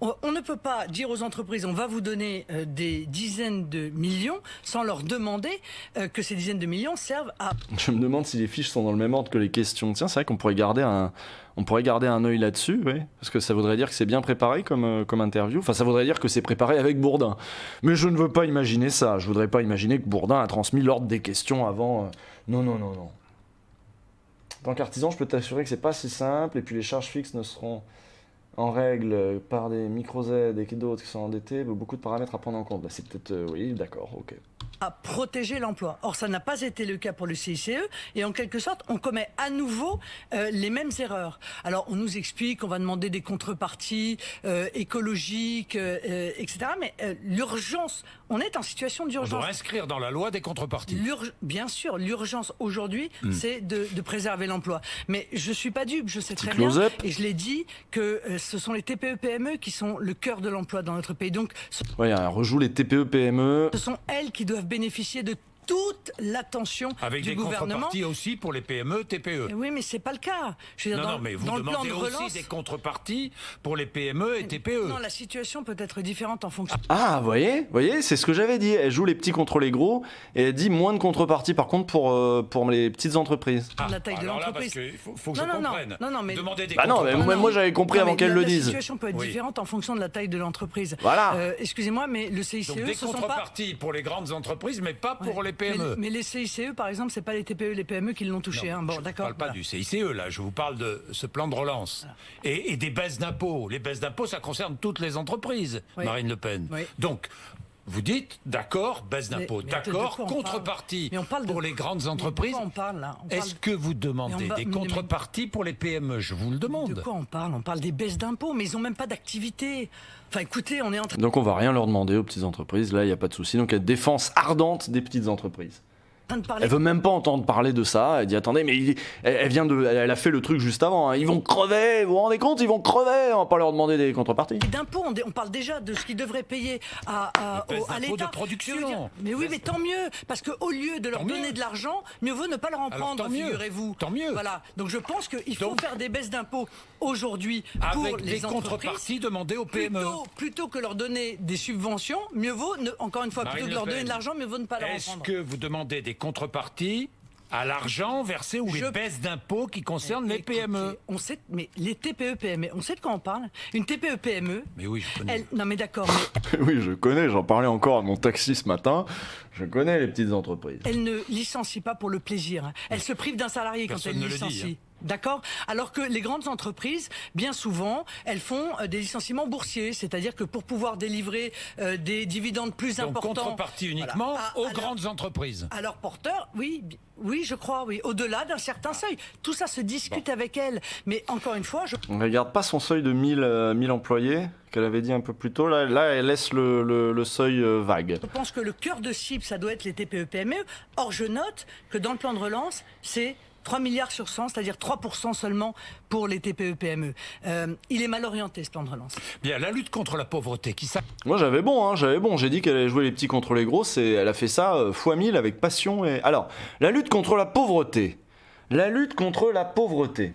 On, ne peut pas dire aux entreprises on va vous donner euh, des dizaines de millions sans leur demander euh, que ces dizaines de millions servent à... Je me demande si les fiches sont dans le même ordre que les questions. Tiens, c'est vrai qu'on pourrait garder un, on pourrait garder un œil là-dessus, parce que ça voudrait dire que c'est bien préparé comme, comme interview. Enfin, ça voudrait dire que c'est préparé avec Bourdin. Mais je ne veux pas imaginer ça. Je voudrais pas imaginer que Bourdin a transmis l'ordre des questions avant. Non, non, non, non tant qu'artisan, je peux t'assurer que c'est pas si simple. Et puis les charges fixes ne seront en règle par des micro-aides et d'autres qui sont endettés. Beaucoup de paramètres à prendre en compte. Bah, c'est peut-être. Euh, oui, d'accord, ok à protéger l'emploi. Or, ça n'a pas été le cas pour le CICE, et en quelque sorte, on commet à nouveau euh, les mêmes erreurs. Alors, on nous explique, on va demander des contreparties euh, écologiques, euh, etc. Mais l'urgence, on est en situation d'urgence. On doit inscrire dans la loi des contreparties. Bien sûr, l'urgence aujourd'hui, hmm. c'est de, préserver l'emploi. Mais je suis pas dupe, je sais très bien, et je l'ai dit, que ce sont les TPE-PME e qui sont le cœur de l'emploi dans notre pays. Donc, ce... on rejoue les TPE-PME. E. Ce sont elles qui doivent bénéficier de toute l'attention Avec du des gouvernement. contreparties aussi pour les PME, TPE. Eh oui, mais c'est pas le cas. Je non, dans, non, mais vous demandez de relance, aussi des contreparties pour les PME et TPE. Non, la situation peut être différente en fonction. Ah, vous ah, voyez, voyez, c'est ce que j'avais dit. Elle joue les petits contre les gros et elle dit moins de contreparties par contre pour euh, pour les petites entreprises. Ah, la taille de l'entreprise. Faut, que non, je non, comprenne. Non, non, mais des. Bah non, mais moi, j'avais compris avant qu'elle le dise. La situation peut être différente en fonction de la taille de l'entreprise. Voilà. Euh, excusez-moi, mais le CICE. Donc, des ce sont pas... pour les grandes entreprises, mais pas pour les E. Mais, les CICE, par exemple, ce n'est pas les TPE, les PME qui l'ont touché. hein. je ne parle pas du CICE, là. Je vous parle de ce plan de relance et, des baisses d'impôts. Les baisses d'impôts, ça concerne toutes les entreprises, Marine Le Pen. Donc, vous dites, d'accord, baisse d'impôts, d'accord, contrepartie pour les grandes entreprises. Est-ce que vous demandez des contreparties pour les PME Je vous le demande. De quoi on parle On parle des baisses d'impôts, mais ils n'ont même pas d'activité. Enfin, écoutez, on est en train... Donc on va rien leur demander aux petites entreprises, là, il n'y a pas de souci. Donc il y a défense ardente des petites entreprises. Elle veut même pas entendre parler de ça. Elle dit attendez, mais elle, vient de, elle, a fait le truc juste avant. Hein. Ils vont crever. Vous vous rendez compte Ils vont crever. On va pas leur demander des contreparties. D'impôts, on, parle déjà de ce qu'ils devraient payer à, à, de production. mais oui, mais tant mieux, parce que au lieu de leur donner de l'argent, mieux vaut ne pas leur en prendre. Tant figurez-vous. Tant mieux. Voilà. Donc je pense qu'il faut faire des baisses d'impôts aujourd'hui pour les des contreparties demandées aux PME. Plutôt, que leur donner des subventions, mieux vaut encore une fois, plutôt que leur donner de l'argent, mieux vaut ne pas leur en prendre. Est-ce que vous demandez des contreparties à l'argent versé ou les baisses d'impôts qui concernent les PME. On sait, mais les TPE-PME, e, on sait de quoi on parle. Une TPE-PME. E, mais oui, je connais. non, mais d'accord. oui, je connais. J'en parlais encore à mon taxi ce matin. Je connais les petites entreprises. Elle ne licencie pas pour le plaisir. Elle se prive d'un salarié quand elle licencie. Hein. D'accord Alors que les grandes entreprises, bien souvent, elles font euh, des licenciements boursiers, c'est-à-dire que pour pouvoir délivrer euh, des dividendes plus Donc importants... contrepartie uniquement ah, aux grandes entreprises. À leurs porteurs, oui, oui, je crois, oui, au-delà d'un certain ah. seuil. Tout ça se discute avec elles, mais encore une fois... Je... On ne regarde pas son seuil de 1000, euh, employés qu'elle avait dit un peu plus tôt, là, là elle laisse le, seuil vague. Je pense que le cœur de cible, ça doit être les TPE-PME. E. Or, je note que dans le plan de relance, c'est 3 milliards sur 100, c'est-à-dire 3% seulement pour les TPE-PME. E. Euh, il est mal orienté ce plan de relance. Bien, la lutte contre la pauvreté, qui ça Moi j'avais bon, hein, j'avais bon. J'ai dit qu'elle allait jouer les petits contre les gros, et elle a fait ça euh, fois mille avec passion. Et... Alors, la lutte contre la pauvreté. La lutte contre la pauvreté.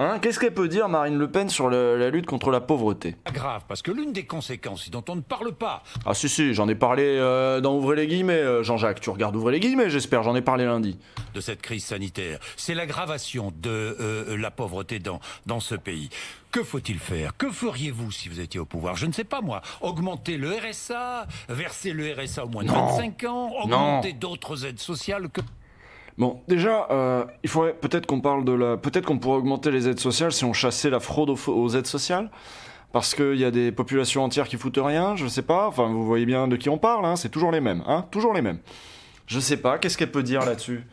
Hein, qu'est-ce qu'elle peut dire, Marine Le Pen, sur la lutte contre la pauvreté ah, grave, parce que l'une des conséquences dont on ne parle pas. Ah, si, si, j'en ai parlé euh, dans Ouvrez les guillemets, euh, Jean-Jacques. Tu regardes Ouvrez les guillemets, j'espère, j'en ai parlé lundi. De cette crise sanitaire, c'est l'aggravation de euh, la pauvreté dans, dans ce pays. Que faut-il faire Que feriez-vous si vous étiez au pouvoir Je ne sais pas moi. Augmenter le RSA, verser le RSA au moins de 25 ans, augmenter d'autres aides sociales que... Bon, déjà, euh, il faudrait peut-être qu'on parle de la. Peut-être qu'on pourrait augmenter les aides sociales si on chassait la fraude aux, aides sociales. Parce qu'il y a des populations entières qui foutent rien, je sais pas. Enfin, vous voyez bien de qui on parle, hein. c'est toujours les mêmes, hein, toujours les mêmes. Je sais pas, qu'est-ce qu'elle peut dire là-dessus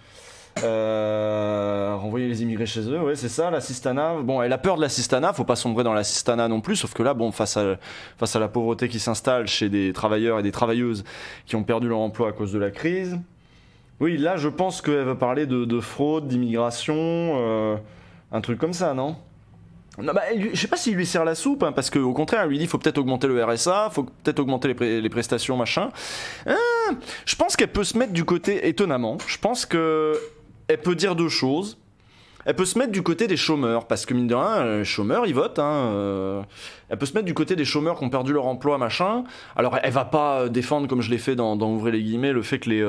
euh, renvoyer les immigrés chez eux, ouais, c'est ça, la cistana. Bon, elle a peur de la cistana, faut pas sombrer dans la cistana non plus, sauf que là, bon, face à, face à la pauvreté qui s'installe chez des travailleurs et des travailleuses qui ont perdu leur emploi à cause de la crise, oui, là, je pense qu'elle va parler de, fraude, d'immigration, euh, un truc comme ça, non non, bah, je sais pas s'il lui sert la soupe, hein, parce qu'au contraire, elle lui dit faut peut-être augmenter le RSA, faut peut-être augmenter les, prestations, machin. Euh, je pense qu'elle peut se mettre du côté étonnamment. Je pense que elle peut dire deux choses elle peut se mettre du côté des chômeurs, parce que mine de rien, les euh, chômeurs, ils votent. Hein, euh. elle peut se mettre du côté des chômeurs qui ont perdu leur emploi, machin. Alors, elle va pas euh, défendre, comme je l'ai fait dans, Ouvrez les guillemets, le fait que les,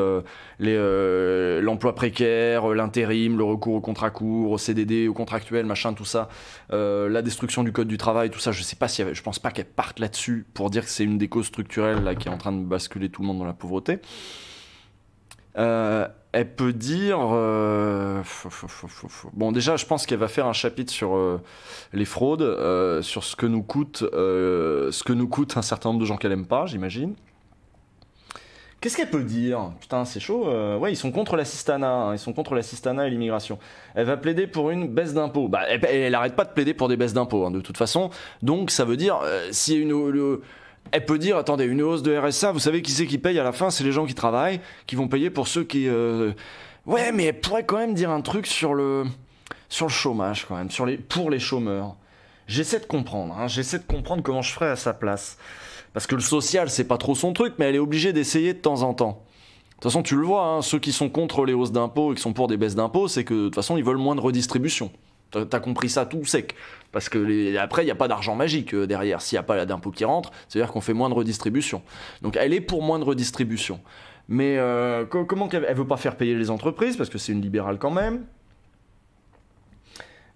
les, l'emploi précaire, l'intérim, le recours au contrat court, au CDD, au contractuel, machin, tout ça, la destruction du code du travail, tout ça, je sais pas si je pense pas qu'elle parte là-dessus pour dire que c'est une des causes structurelles là, qui est en train de basculer tout le monde dans la pauvreté. Euh, elle peut dire. Euh, bon, déjà, je pense qu'elle va faire un chapitre sur euh, les fraudes, euh, sur ce que nous coûte, ce que nous coûte un certain nombre de gens qu'elle aime pas, j'imagine. Qu'est-ce qu'elle peut dire Putain, c'est chaud. ouais, ils sont contre l'assistanat. Hein, ils sont contre et l'immigration. Elle va plaider pour une baisse d'impôts. Bah, elle, n'arrête pas de plaider pour des baisses d'impôts, hein, de toute façon. Donc, ça veut dire, si une, elle peut dire attendez, une hausse de RSA, vous savez qui c'est qui paye à la fin C'est les gens qui travaillent, qui vont payer pour ceux qui. Euh, ouais, mais elle pourrait quand même dire un truc sur le, sur le chômage, quand même, sur les, pour les chômeurs. J'essaie de comprendre, hein, j'essaie de comprendre comment je ferais à sa place. Parce que le social, c'est pas trop son truc, mais elle est obligée d'essayer de temps en temps. De toute façon, tu le vois, hein, ceux qui sont contre les hausses d'impôts et qui sont pour des baisses d'impôts, c'est que de toute façon, ils veulent moins de redistribution. T'as compris ça tout sec. Parce que après, il n'y a pas d'argent magique euh, derrière. S'il n'y a pas d'impôt qui rentre, c'est-à-dire qu'on fait moins de redistribution. Donc elle est pour moins de redistribution. Mais euh, comment elle, veut pas faire payer les entreprises parce que c'est une libérale quand même.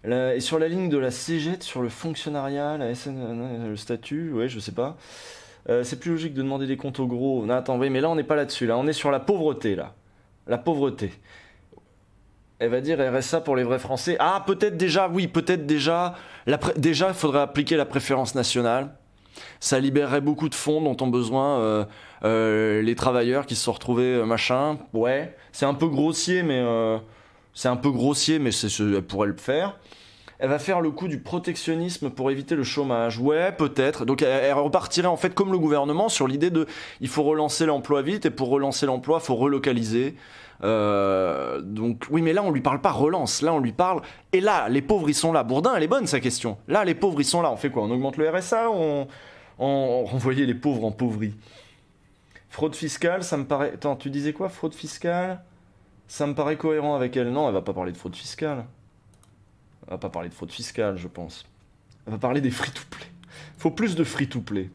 et sur la ligne de la CGT, sur le fonctionnariat, la SN, le statut, ouais, je sais pas. Euh, c'est plus logique de demander des comptes aux gros. Non, attends, mais là on n'est pas là-dessus. Là, on est sur la pauvreté là. La pauvreté elle va dire RSA pour les vrais Français. Ah, peut-être déjà, oui, peut-être déjà. déjà, il faudrait appliquer la préférence nationale. Ça libérerait beaucoup de fonds dont ont besoin euh, euh, les travailleurs qui se sont retrouvés euh, machin. Ouais, c'est un peu grossier, mais c'est un peu grossier, mais c'est, elle pourrait le faire elle va faire le coup du protectionnisme pour éviter le chômage. Ouais, peut-être. Donc elle, repartirait en fait comme le gouvernement sur l'idée de il faut relancer l'emploi vite et pour relancer l'emploi, il faut relocaliser. Euh, donc oui, mais là on lui parle pas relance, là on lui parle et là les pauvres ils sont là. Bourdin, elle est bonne sa question. Là les pauvres ils sont là. On fait quoi On augmente le RSA On, on renvoyait les pauvres en pauvrie Fraude fiscale, ça me paraît. Attends, tu disais quoi Fraude fiscale Ça me paraît cohérent avec elle. Non, elle va pas parler de fraude fiscale va pas parler de fraude fiscale, je pense. On va parler des free-to-play. Faut plus de free-to-play.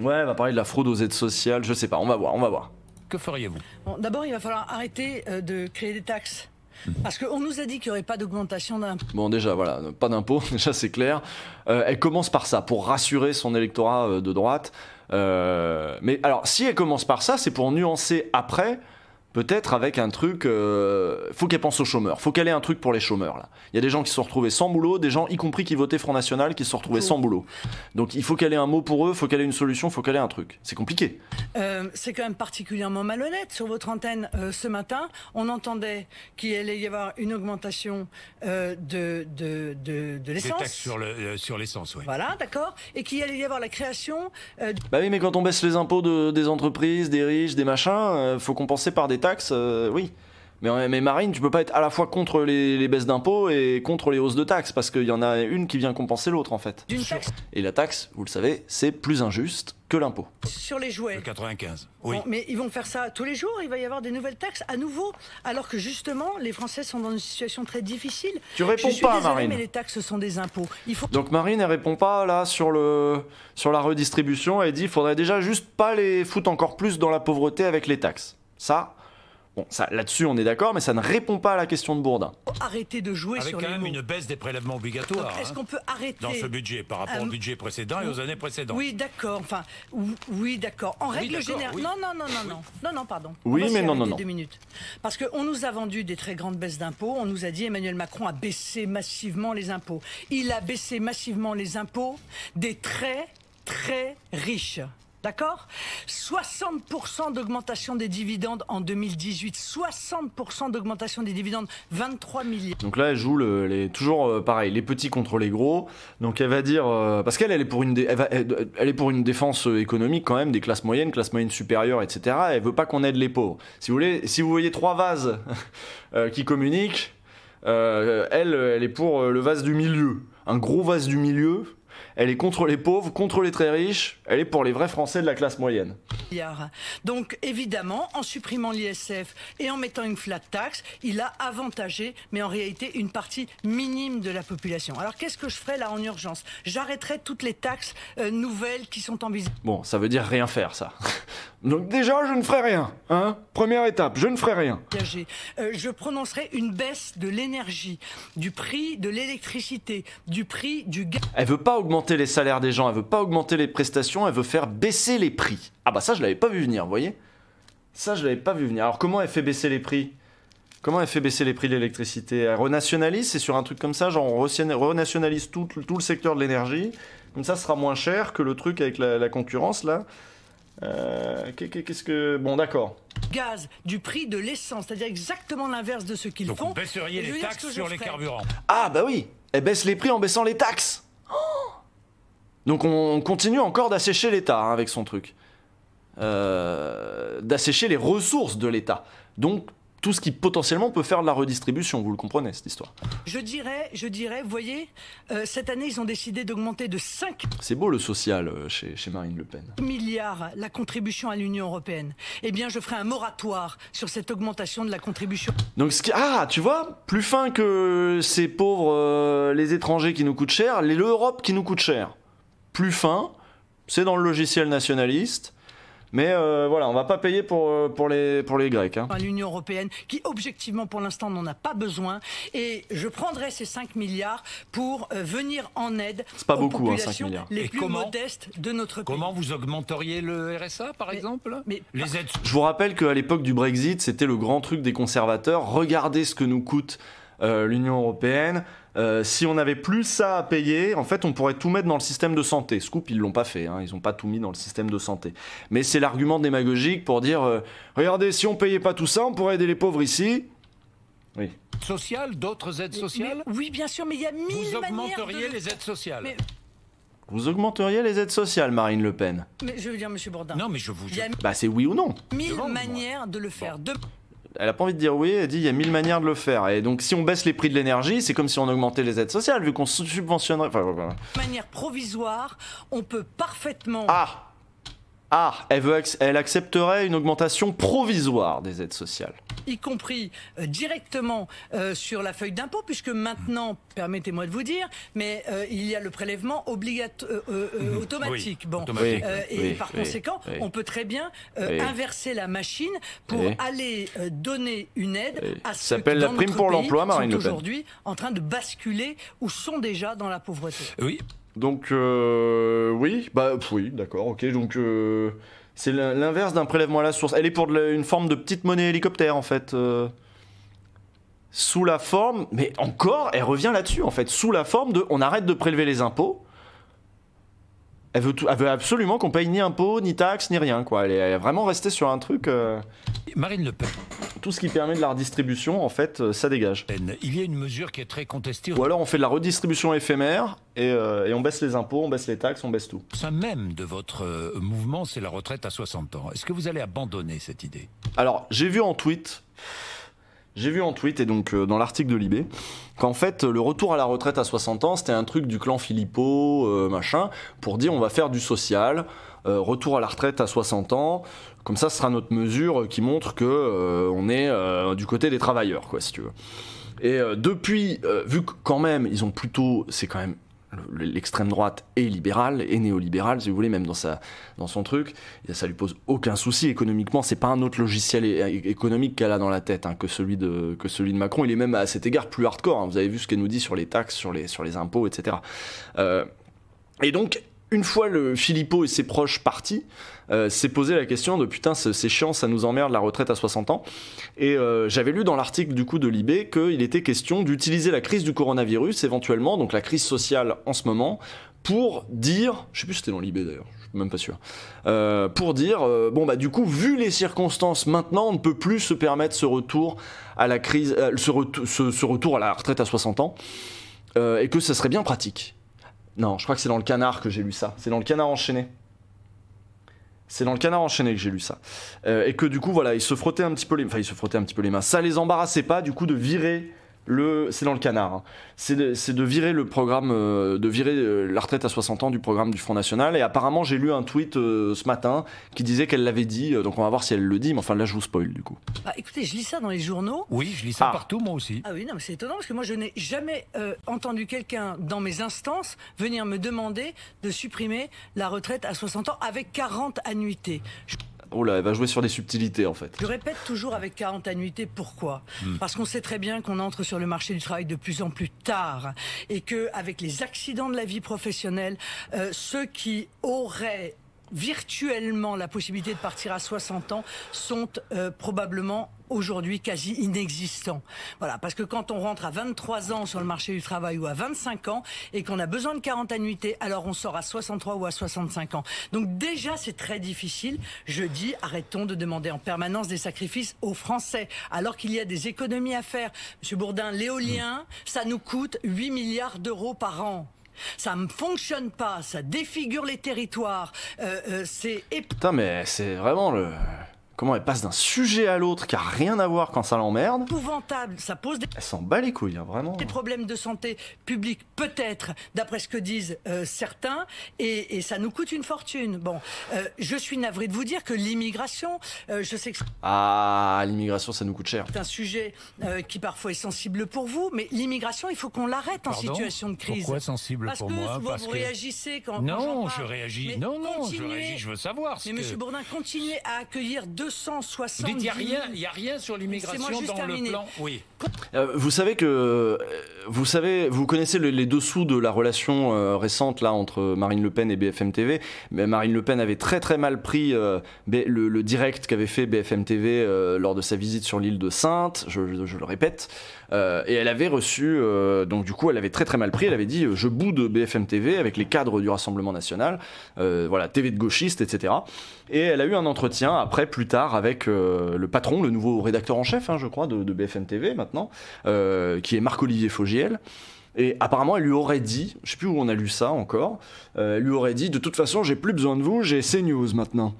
Ouais, on va parler de la fraude aux aides sociales, je sais pas, on va voir, on va voir. Que feriez-vous D'abord, il va falloir arrêter euh, de créer des taxes. Mhm. Parce qu'on nous a dit qu'il n'y aurait pas d'augmentation d'impôts. Bon, déjà, voilà, euh, pas d'impôts, déjà c'est clair. Euh, elle commence par ça, pour rassurer son électorat de droite. mais alors, si elle commence par ça, c'est pour nuancer après Peut-être avec un truc. Il euh, faut qu'elle pense aux chômeurs. Faut qu'elle ait un truc pour les chômeurs, là. Il y a des gens qui se sont retrouvés sans boulot, des gens, y compris qui votaient Front National, qui se sont retrouvés sans boulot. Donc il faut qu'elle ait un mot pour eux, il faut qu'elle ait une solution, il faut qu'elle ait un truc. C'est compliqué. Euh, c'est quand même particulièrement malhonnête. Sur votre antenne, euh, ce matin, on entendait qu'il allait y avoir une augmentation de, de, de, l'essence. Des taxes sur, le, sur l'essence, oui. Voilà, d'accord. Et qu'il allait y avoir la création. bah oui, mais quand on baisse les impôts des entreprises, des riches, des machins, faut compenser par des taxes, euh, oui. Euh, mais, Marine, tu peux pas être à la fois contre les, baisses d'impôts et contre les hausses de taxes, parce qu'il y en a une qui vient compenser l'autre en fait. Et la taxe, vous le savez, c'est plus injuste que l'impôt. Sur les jouets. Le 95, oui. mais ils vont faire ça tous les jours, il va y avoir des nouvelles taxes à nouveau, alors que justement, les Français sont dans une situation très difficile. Tu réponds pas, Marine. Mais les taxes sont des impôts. Donc Marine, elle répond pas là sur, le... sur la redistribution, elle dit il faudrait déjà juste pas les foutre encore plus dans la pauvreté avec les taxes. Ça, Bon, là-dessus, on est d'accord, mais ça ne répond pas à la question de Bourdin. Arrêtez de jouer Avec quand même une baisse des prélèvements obligatoires. Est-ce hein, qu'on peut arrêter dans ce budget par rapport au euh, budget précédent et aux années précédentes Oui, d'accord. Enfin, oui, d'accord. En règle générale. Non, non, non, non, non, non, non, pardon. Oui, mais non, non, non. Deux minutes. Parce qu'on nous a vendu des très grandes baisses d'impôts. On nous a dit Emmanuel Macron a baissé massivement les impôts. Il a baissé massivement les impôts des très très riches. D'accord 60% d'augmentation des dividendes en 2018. 60% d'augmentation des dividendes, 23 milliards. Donc là, elle joue toujours euh, pareil, les petits contre les gros. Donc elle va dire. Euh, parce qu'elle, elle est, pour une elle, est pour une défense euh, économique quand même, des classes moyennes, classes moyennes supérieures, etc. Elle veut pas qu'on aide les pauvres. Si vous, voulez, si vous voyez trois vases qui communiquent, elle, elle est pour le vase du milieu. Un gros vase du milieu, elle est contre les pauvres, contre les très riches, elle est pour les vrais Français de la classe moyenne. Donc évidemment, en supprimant l'ISF et en mettant une flat tax, il a avantagé, mais en réalité, une partie minime de la population. Alors qu'est-ce que je ferais là en urgence J'arrêterai toutes les taxes euh, nouvelles qui sont en Bon, ça veut dire rien faire, ça. Donc déjà, je ne ferai rien. Hein. Première étape, je ne ferai rien. Euh, je prononcerai une baisse de l'énergie, du prix de l'électricité, du prix du gaz. Elle veut pas augmenter les salaires des gens, elle veut pas augmenter les prestations, elle veut faire baisser les prix. Ah bah ça je l'avais pas vu venir, vous voyez Ça je l'avais pas vu venir. Alors comment elle fait baisser les prix Comment elle fait baisser les prix de l'électricité Elle renationalise, c'est sur un truc comme ça, genre on renationalise tout, tout le secteur de l'énergie, comme ça sera moins cher que le truc avec la, la concurrence là. Euh, Qu'est-ce que. Bon, d'accord. Gaz, du prix de l'essence, c'est-à-dire exactement l'inverse de ce qu'ils font. vous baisseriez les taxes sur les carburants. Ah, bah oui Elle baisse les prix en baissant les taxes oh donc on continue encore d'assécher l'État hein, avec son truc. Euh, d'assécher les ressources de l'État. Donc tout ce qui potentiellement peut faire de la redistribution, vous le comprenez cette histoire. Je dirais, je dirais, vous voyez, euh, cette année ils ont décidé d'augmenter de 5... C'est beau le social euh, chez, Marine Le Pen. ...milliards la contribution à l'Union Européenne. Eh bien je ferai un moratoire sur cette augmentation de la contribution. Donc ce Ah, tu vois, plus fin que ces pauvres, les étrangers qui nous coûtent cher, l'Europe qui nous coûte cher plus fin, c'est dans le logiciel nationaliste. Mais euh, voilà, on va pas payer pour, euh, les, pour les Grecs. Hein. L'Union européenne, qui objectivement pour l'instant n'en a pas besoin. Et je prendrai ces 5 milliards pour euh, venir en aide pas aux beaucoup, hein, populations les plus modestes de notre pays. Comment vous augmenteriez le RSA, par exemple mais, les aides... Je vous rappelle qu'à l'époque du Brexit, c'était le grand truc des conservateurs. Regardez ce que nous coûte euh, l'Union européenne. Euh, si on n'avait plus ça à payer, en fait, on pourrait tout mettre dans le système de santé. Scoop, ils l'ont pas fait, hein. ils n'ont pas tout mis dans le système de santé. Mais c'est l'argument démagogique pour dire euh, regardez, si on payait pas tout ça, on pourrait aider les pauvres ici. Oui. Sociales, d'autres aides sociales Oui, bien sûr, mais il y a mille Vous augmenteriez les aides sociales Vous augmenteriez les aides sociales, Marine Le Pen. Mais je veux dire, Monsieur Bourdin. Non, mais je vous. Bah, c'est oui ou non. Mille manières de le faire elle a pas envie de dire oui, elle dit il y a mille manières de le faire. Et donc si on baisse les prix de l'énergie, c'est comme si on augmentait les aides sociales, vu qu'on subventionnerait. manière provisoire, on peut parfaitement. Ah ah, elle accepterait une augmentation provisoire des aides sociales. Y compris euh, directement euh, sur la feuille d'impôt, puisque maintenant, permettez-moi de vous dire, mais euh, il y a le prélèvement automatique. bon, et par conséquent, on peut très bien inverser la machine pour aller donner une aide à ceux qui, sont aujourd'hui en train de basculer ou sont déjà dans la pauvreté. Oui, donc, euh, oui, bah oui, d'accord, ok. Donc, euh, c'est l'inverse d'un prélèvement à la source. Elle est pour une forme de petite monnaie hélicoptère, en fait. Euh, sous la forme, mais encore, elle revient là-dessus, en fait, sous la forme de on arrête de prélever les impôts elle veut, absolument qu'on paye ni impôts, ni taxes, ni rien. Quoi. Elle est, vraiment restée sur un truc. Euh, Marine Le Pen. Tout ce qui permet de la redistribution, en fait, euh, ça dégage. Il y a une mesure qui est très contestée. Ou alors on fait de la redistribution éphémère et, euh, et on baisse les impôts, on baisse les taxes, on baisse tout. Ça même de votre mouvement, c'est la retraite à 60 ans. Est-ce que vous allez abandonner cette idée Alors, j'ai vu en tweet. J'ai vu en tweet et donc euh, dans l'article de Libé qu'en fait le retour à la retraite à 60 ans c'était un truc du clan Philippot euh, machin pour dire on va faire du social, euh, retour à la retraite à 60 ans, comme ça ce sera notre mesure qui montre que on est du côté des travailleurs quoi si tu veux. Et depuis vu que quand même ils ont plutôt c'est quand même l'extrême droite est libérale, et néolibérale, si vous voulez, même dans, sa, dans son truc. ça lui pose aucun souci économiquement. C'est pas un autre logiciel économique qu'elle a dans la tête hein, que, celui de, que celui de Macron. Il est même à cet égard plus hardcore. Hein. Vous avez vu ce qu'elle nous dit sur les taxes, sur les, sur les impôts, etc. Euh, et donc, une fois le Philippot et ses proches partis, euh, s'est posé la question de putain c'est chiant ça nous emmerde la retraite à 60 ans et euh, j'avais lu dans l'article du coup de Libé qu'il était question d'utiliser la crise du coronavirus éventuellement donc la crise sociale en ce moment pour dire je sais plus si c'était dans Libé d'ailleurs je suis même pas sûr euh, pour dire euh, bon bah du coup vu les circonstances maintenant on ne peut plus se permettre ce retour à la crise ce, ce, retour à la retraite à 60 ans et que ça serait bien pratique non, je crois que c'est dans le canard que j'ai lu ça. C'est dans le canard enchaîné. C'est dans le canard enchaîné que j'ai lu ça. Euh, et que du coup, voilà, ils se frottaient un petit peu les, enfin, ils se frottaient un petit peu les mains. Ça les embarrassait pas, du coup, de virer c'est dans le canard, hein. c'est de, virer le programme, euh, de virer euh, la retraite à 60 ans du programme du Front National. Et apparemment, j'ai lu un tweet euh, ce matin qui disait qu'elle l'avait dit, donc on va voir si elle le dit, mais enfin là, je vous spoil du coup. Bah, écoutez, je lis ça dans les journaux. Oui, je lis ça ah. partout, moi aussi. Ah oui, non, mais c'est étonnant parce que moi, je n'ai jamais entendu quelqu'un dans mes instances venir me demander de supprimer la retraite à 60 ans avec 40 annuités. Je... Oh là, elle va jouer sur des subtilités en fait. Je répète toujours avec 40 annuités pourquoi. Hmm. Parce qu'on sait très bien qu'on entre sur le marché du travail de plus en plus tard et que avec les accidents de la vie professionnelle, euh, ceux qui auraient virtuellement la possibilité de partir à 60 ans sont euh, probablement aujourd'hui quasi inexistants. Voilà, parce que quand on rentre à 23 ans sur le marché du travail ou à 25 ans et qu'on a besoin de 40 annuités, alors on sort à 63 ou à 65 ans. Donc déjà, c'est très difficile. Je dis, arrêtons de demander en permanence des sacrifices aux Français, alors qu'il y a des économies à faire. Monsieur Bourdin, l'éolien, mm. ça nous coûte 8 milliards d'euros par an. Ça ne fonctionne pas, ça défigure les territoires. Euh, euh, c'est. Putain, mais c'est vraiment le. Comment elle passe d'un sujet à l'autre qui a rien à voir quand ça l'emmerde. Épouvantable, ça pose des... Elle s'en bat les couilles, hein, vraiment. Des problèmes de santé publique, peut-être, d'après ce que disent euh, certains, et, ça nous coûte une fortune. Bon, euh, je suis navré de vous dire que l'immigration, euh, je sais que... Ah, l'immigration, ça nous coûte cher. C'est un sujet qui parfois est sensible pour vous, mais l'immigration, il faut qu'on l'arrête en situation de crise. Pourquoi sensible pour moi Parce que vous réagissez quand... Non, je réagis. non, non, je réagis, je veux savoir. Mais, que... Monsieur Bourdin, continuez à accueillir deux 260 Vous dites, il n'y a, rien sur l'immigration dans terminer. le plan. Oui. Euh, vous savez que euh, vous savez, vous connaissez les dessous de la relation euh, récente là entre Marine Le Pen et BFM TV. Mais Marine Le Pen avait très très mal pris le, direct qu'avait fait BFM TV lors de sa visite sur l'île de Sainte. Je, je, le répète. et elle avait reçu donc du coup elle avait très très mal pris. Elle avait dit je boude de BFM TV avec les cadres du Rassemblement National. voilà TV de gauchiste, etc. Et elle a eu un entretien après plus tard avec le patron, le nouveau rédacteur en chef hein, je crois de, de BFM TV maintenant maintenant, euh, qui est Marc-Olivier Fogiel. Et apparemment, elle lui aurait dit, je sais plus où on a lu ça encore, euh, elle lui aurait dit, de toute façon, j'ai plus besoin de vous, j'ai CNews maintenant.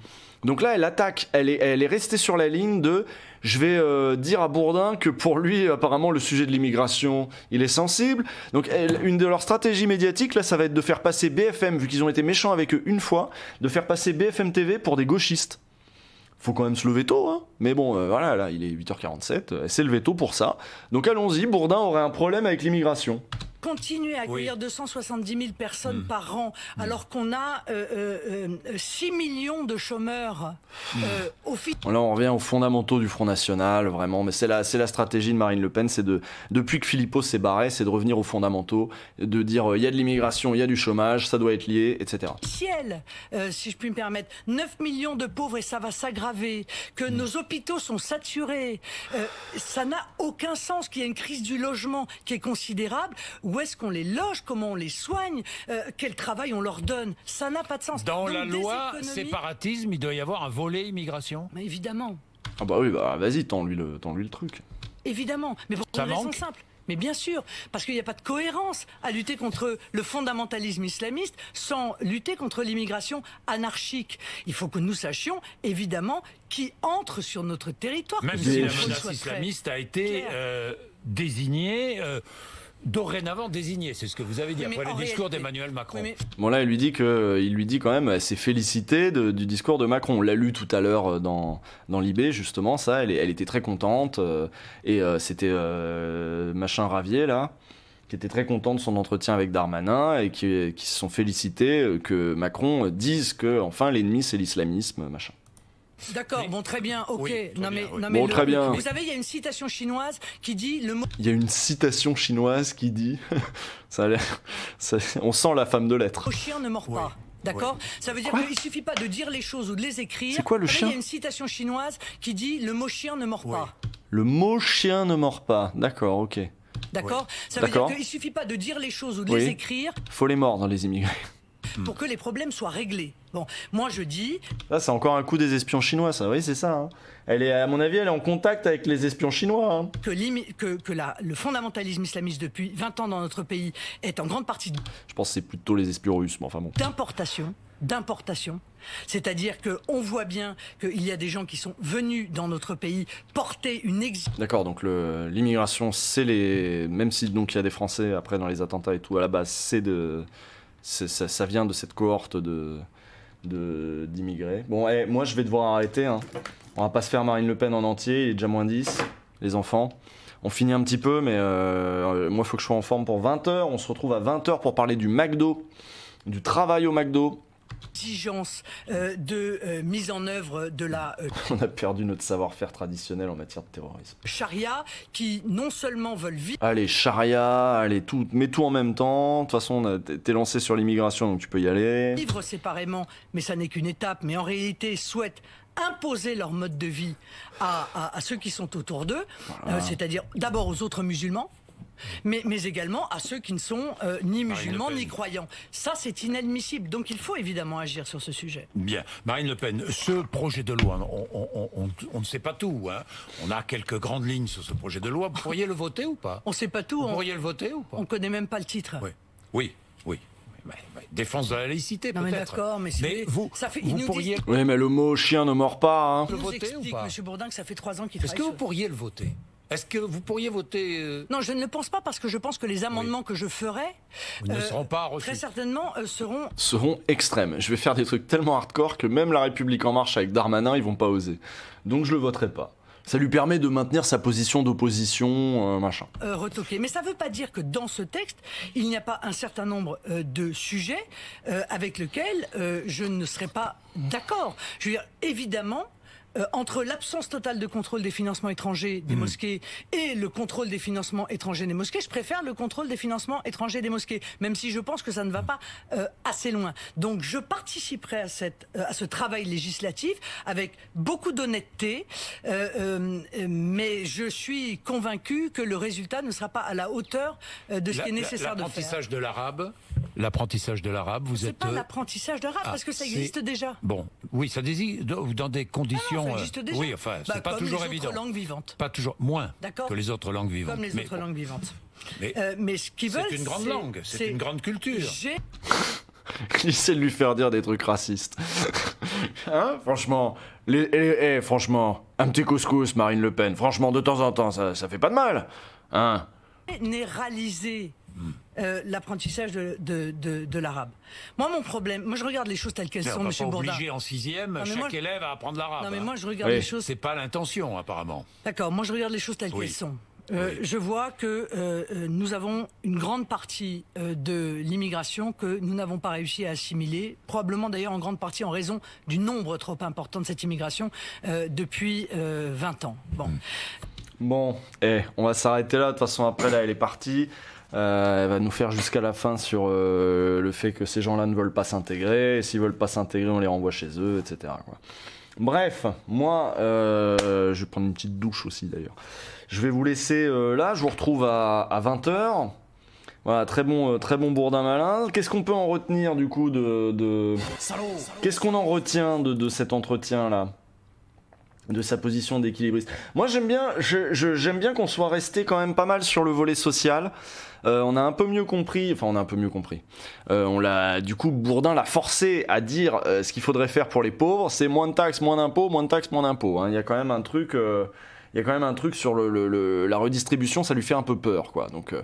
Donc là, elle attaque, elle est, restée sur la ligne de, je vais euh, dire à Bourdin que pour lui, apparemment, le sujet de l'immigration, il est sensible. Donc une de leurs stratégies médiatiques, là, ça va être de faire passer BFM, vu qu'ils ont été méchants avec eux une fois, de faire passer BFM TV pour des gauchistes faut quand même se lever tôt, hein. Mais bon, euh, voilà, là, il est 8h47, euh, c'est le veto tôt pour ça. Donc allons-y, Bourdin aurait un problème avec l'immigration continuer à accueillir 270 000 personnes mm. par an, mm. alors qu'on a 6 euh, euh, euh, millions de chômeurs mm. au fil... au Là, on revient aux fondamentaux du Front National, vraiment. Mais c'est la, la stratégie de Marine Le Pen, c'est de, depuis que Philippot s'est barré, c'est de revenir aux fondamentaux, de dire il y a de l'immigration, il y a du chômage, ça doit être lié, etc. Ciel, si je puis me permettre, 9 millions de pauvres et ça va s'aggraver, que nos hôpitaux sont saturés, ça n'a aucun sens qu'il y ait une crise du logement qui est considérable où est-ce qu'on les loge, comment on les soigne, euh, quel travail on leur donne. Ça n'a pas de sens. Dans la loi séparatisme, il doit y avoir un volet immigration. Mais évidemment. Ah bah oui, bah vas-y, tends-lui le, le truc. Évidemment, mais pour une raison simple. Mais bien sûr, parce qu'il n'y a pas de cohérence à lutter contre le fondamentalisme islamiste sans lutter contre l'immigration anarchique. Il faut que nous sachions, évidemment, qui entre sur notre territoire. Même si la islamiste a été euh, désignée. Euh, dorénavant désigné, c'est ce que vous avez dit après le discours d'Emmanuel Macron. Bon là, il lui dit que, il lui dit quand même, elle s'est félicitée du discours de Macron. On l'a lu tout à l'heure euh, dans dans l'IB justement, ça, elle, elle était très contente euh, et euh, c'était machin Ravier là qui était très content de son entretien avec Darmanin et qui, se sont félicités que Macron dise que enfin l'ennemi c'est l'islamisme, machin. D'accord, bon très bien, ok. non, mais, bon, très bien. Vous savez, il y a une citation chinoise qui dit le mot... Il y a une citation chinoise qui dit... ça, on sent la femme de lettres. Le chien ne mord pas. D'accord Ça veut dire qu'il suffit pas de dire les choses ou de les écrire. C'est quoi le chien Il y a une citation chinoise qui dit le mot chien ne mord pas. Le mot chien ne mord pas. D'accord, ok. D'accord Ça veut dire qu'il suffit pas de dire les choses ou de les écrire. Faut les mordre, les immigrés. Hmm. pour que les problèmes soient réglés. Bon, moi je dis. Là, c'est encore un coup des espions chinois, ça. Oui, c'est ça. Hein. Elle est, à mon avis, elle est en contact avec les espions chinois. Hein. Que, que, que le fondamentalisme islamiste depuis 20 ans dans notre pays est en grande partie. Je pense que c'est plutôt les espions russes, mais enfin bon. D'importation d'importation. C'est-à-dire qu'on voit bien qu'il y a des gens qui sont venus dans notre pays porter une exigence. D'accord, donc l'immigration, c'est les. Même si donc il y a des Français après dans les attentats et tout, à la base, c'est de ça, vient de cette cohorte d'immigrés. Bon, eh, moi je vais devoir arrêter. Hein. On va pas se faire Marine Le Pen en entier, il est déjà moins 10, les enfants. On finit un petit peu, mais euh, moi il faut que je sois en forme pour 20h. On se retrouve à 20h pour parler du McDo, du travail au McDo exigence euh, de euh, mise en œuvre de la... Euh, on a perdu notre savoir-faire traditionnel en matière de terrorisme. Charia, qui non seulement veulent vivre... Allez, charia, allez, tout, mais tout en même temps. De toute façon, t'es lancé sur l'immigration, donc tu peux y aller. Vivre séparément, mais ça n'est qu'une étape. Mais en réalité, souhaitent imposer leur mode de vie à, à, ceux qui sont autour d'eux, c'est-à-dire d'abord aux autres musulmans, mais, également à ceux qui ne sont euh, ni musulmans ni croyants. Ça, c'est inadmissible. Donc il faut évidemment agir sur ce sujet. Bien. Marine Le Pen, ce projet de loi, on, ne sait pas tout. Hein. On a quelques grandes lignes sur ce projet de loi. Vous pourriez le voter ou pas On ne sait pas tout. Vous pourriez le voter ou pas On ne connaît même pas le titre. Oui, oui. oui. Défense de la laïcité, peut-être. D'accord, mais, mais vous, ça vous pourriez. Oui, mais le mot chien ne mord pas. Vous le voter ou pas Monsieur Bourdin, que ça fait trois ans qu'il. Est-ce que vous pourriez le voter est-ce que vous pourriez voter euh, Non, je ne le pense pas parce que je pense que les amendements que je ferai ne euh, seront pas reçus. très certainement euh, seront seront extrêmes. Je vais faire des trucs tellement hardcore que même la République en marche avec Darmanin, ils vont pas oser. Donc je le voterai pas. Ça lui permet de maintenir sa position d'opposition, machin. Euh, Mais ça ne veut pas dire que dans ce texte, il n'y a pas un certain nombre de sujets avec lesquels je ne serai pas d'accord. Je veux dire, évidemment, euh, entre l'absence totale de contrôle des financements étrangers des hmm. mosquées et le contrôle des financements étrangers des mosquées, je préfère le contrôle des financements étrangers des mosquées, même si je pense que ça ne va pas euh, assez loin. Donc je participerai à, cette, euh, à ce travail législatif avec beaucoup d'honnêteté, mais je suis convaincu que le résultat ne sera pas à la hauteur de ce qui est nécessaire de faire. L'apprentissage de l'arabe L'apprentissage de l'arabe, vous êtes. C'est pas euh, l'apprentissage de l'arabe ah, parce que ça existe déjà. Bon, oui, ça existe, dans des ah conditions. ça euh, existe déjà. Oui, enfin, c'est bah, pas toujours évident. Pas toujours moins que les autres langues vivantes. Comme les mais, autres langues vivantes. Mais, euh, ce qu'ils veulent, c'est une grande langue, c'est une grande culture. Il essaie lui faire dire des trucs racistes. hein Franchement, les, eh, franchement, un petit couscous, Marine Le Pen. Franchement, de temps en temps, ça, ça fait pas de mal. Hein Généraliser euh, l'apprentissage de, l'arabe. Moi, mon problème, moi je regarde les choses telles qu'elles sont, Monsieur Bourdin. obligé en sixième chaque élève à apprendre l'arabe. Non, mais hein. moi, je regarde les choses. C'est pas l'intention, apparemment. D'accord, moi je regarde les choses telles qu'elles sont. Euh, je vois que euh, nous avons une grande partie de l'immigration que nous n'avons pas réussi à assimiler, probablement d'ailleurs en grande partie en raison du nombre trop important de cette immigration depuis 20 ans. Bon. Hmm. Bon, eh, on va s'arrêter là. De toute façon, après, là, elle est partie. Euh, elle va nous faire jusqu'à la fin sur euh, le fait que ces gens-là ne veulent pas s'intégrer, et s'ils veulent pas s'intégrer, on les renvoie chez eux, etc. Bref, moi, euh, je vais prendre une petite douche aussi d'ailleurs. Je vais vous laisser là, je vous retrouve à, 20h. Voilà, très bon, très bon bourdin malin. Qu'est-ce qu'on peut en retenir du coup de... Qu'est-ce qu'on en retient de, de cet entretien-là de sa position d'équilibriste. Moi j'aime bien, j'aime bien qu'on soit resté quand même pas mal sur le volet social. Euh, on a un peu mieux compris, enfin on a un peu mieux compris. Euh, on l'a, du coup, Bourdin l'a forcé à dire euh, ce qu'il faudrait faire pour les pauvres, c'est moins de taxes, moins d'impôts, moins de taxes, moins d'impôts. Hein. Il y a quand même un truc, il a quand même un truc sur la redistribution, ça lui fait un peu peur, quoi. Donc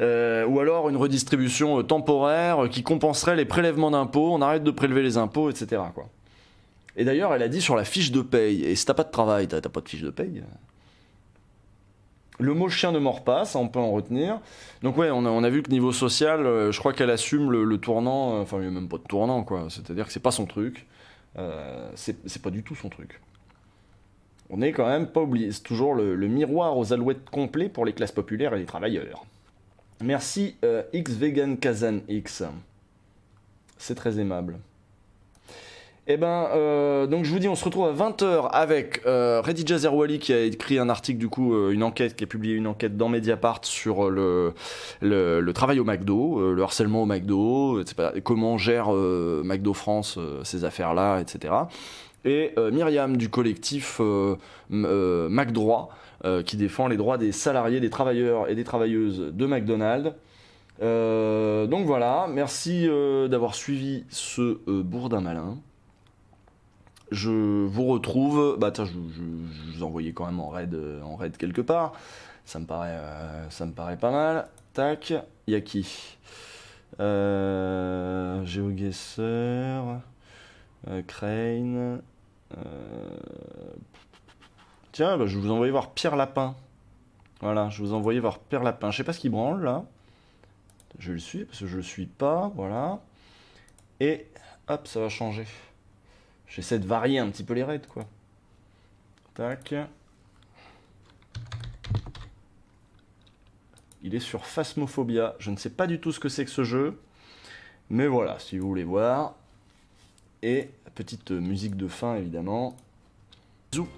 ou alors une redistribution temporaire qui compenserait les prélèvements d'impôts, on arrête de prélever les impôts, etc. Et d'ailleurs, elle a dit sur la fiche de paye, et si t'as pas de travail, t'as pas de fiche de paye, le mot chien ne mord pas, ça on peut en retenir. Donc ouais, on a, vu que niveau social, euh, je crois qu'elle assume le, tournant, euh, enfin il n'y a même pas de tournant quoi, c'est-à-dire que c'est pas son truc, euh, c'est pas du tout son truc. On est quand même pas oublié, c'est toujours le, miroir aux alouettes complet pour les classes populaires et les travailleurs. Merci euh, X Kazan X, c'est très aimable. Eh ben, euh, donc je vous dis, on se retrouve à 20h avec euh, Reddy qui a écrit un article, du coup, euh, une enquête, qui a publié une enquête dans Mediapart sur le, travail au McDo, le harcèlement au McDo, comment gère McDo France ces affaires-là, etc. Et Myriam du collectif McDroit qui défend les droits des salariés, des travailleurs et des travailleuses de McDonald's. donc voilà, merci d'avoir suivi ce Bourdin Malin je vous retrouve. Bah tiens, je, vous envoyais quand même en raid, euh, en raid quelque part. Ça me paraît, euh, ça me paraît pas mal. Tac, y a qui euh, GeoGuessr, Crane. Tiens, bah, je vous envoyais voir Pierre Lapin. Voilà, je vous envoyais voir Pierre Lapin. Je sais pas ce qu'il branle là. Je le suis parce que je le suis pas. Voilà. Et hop, ça va changer. J'essaie de varier un petit peu les raids, quoi. Tac. Il est sur Phasmophobia. Je ne sais pas du tout ce que c'est que ce jeu. Mais voilà, si vous voulez voir. Et petite musique de fin, évidemment. Bisous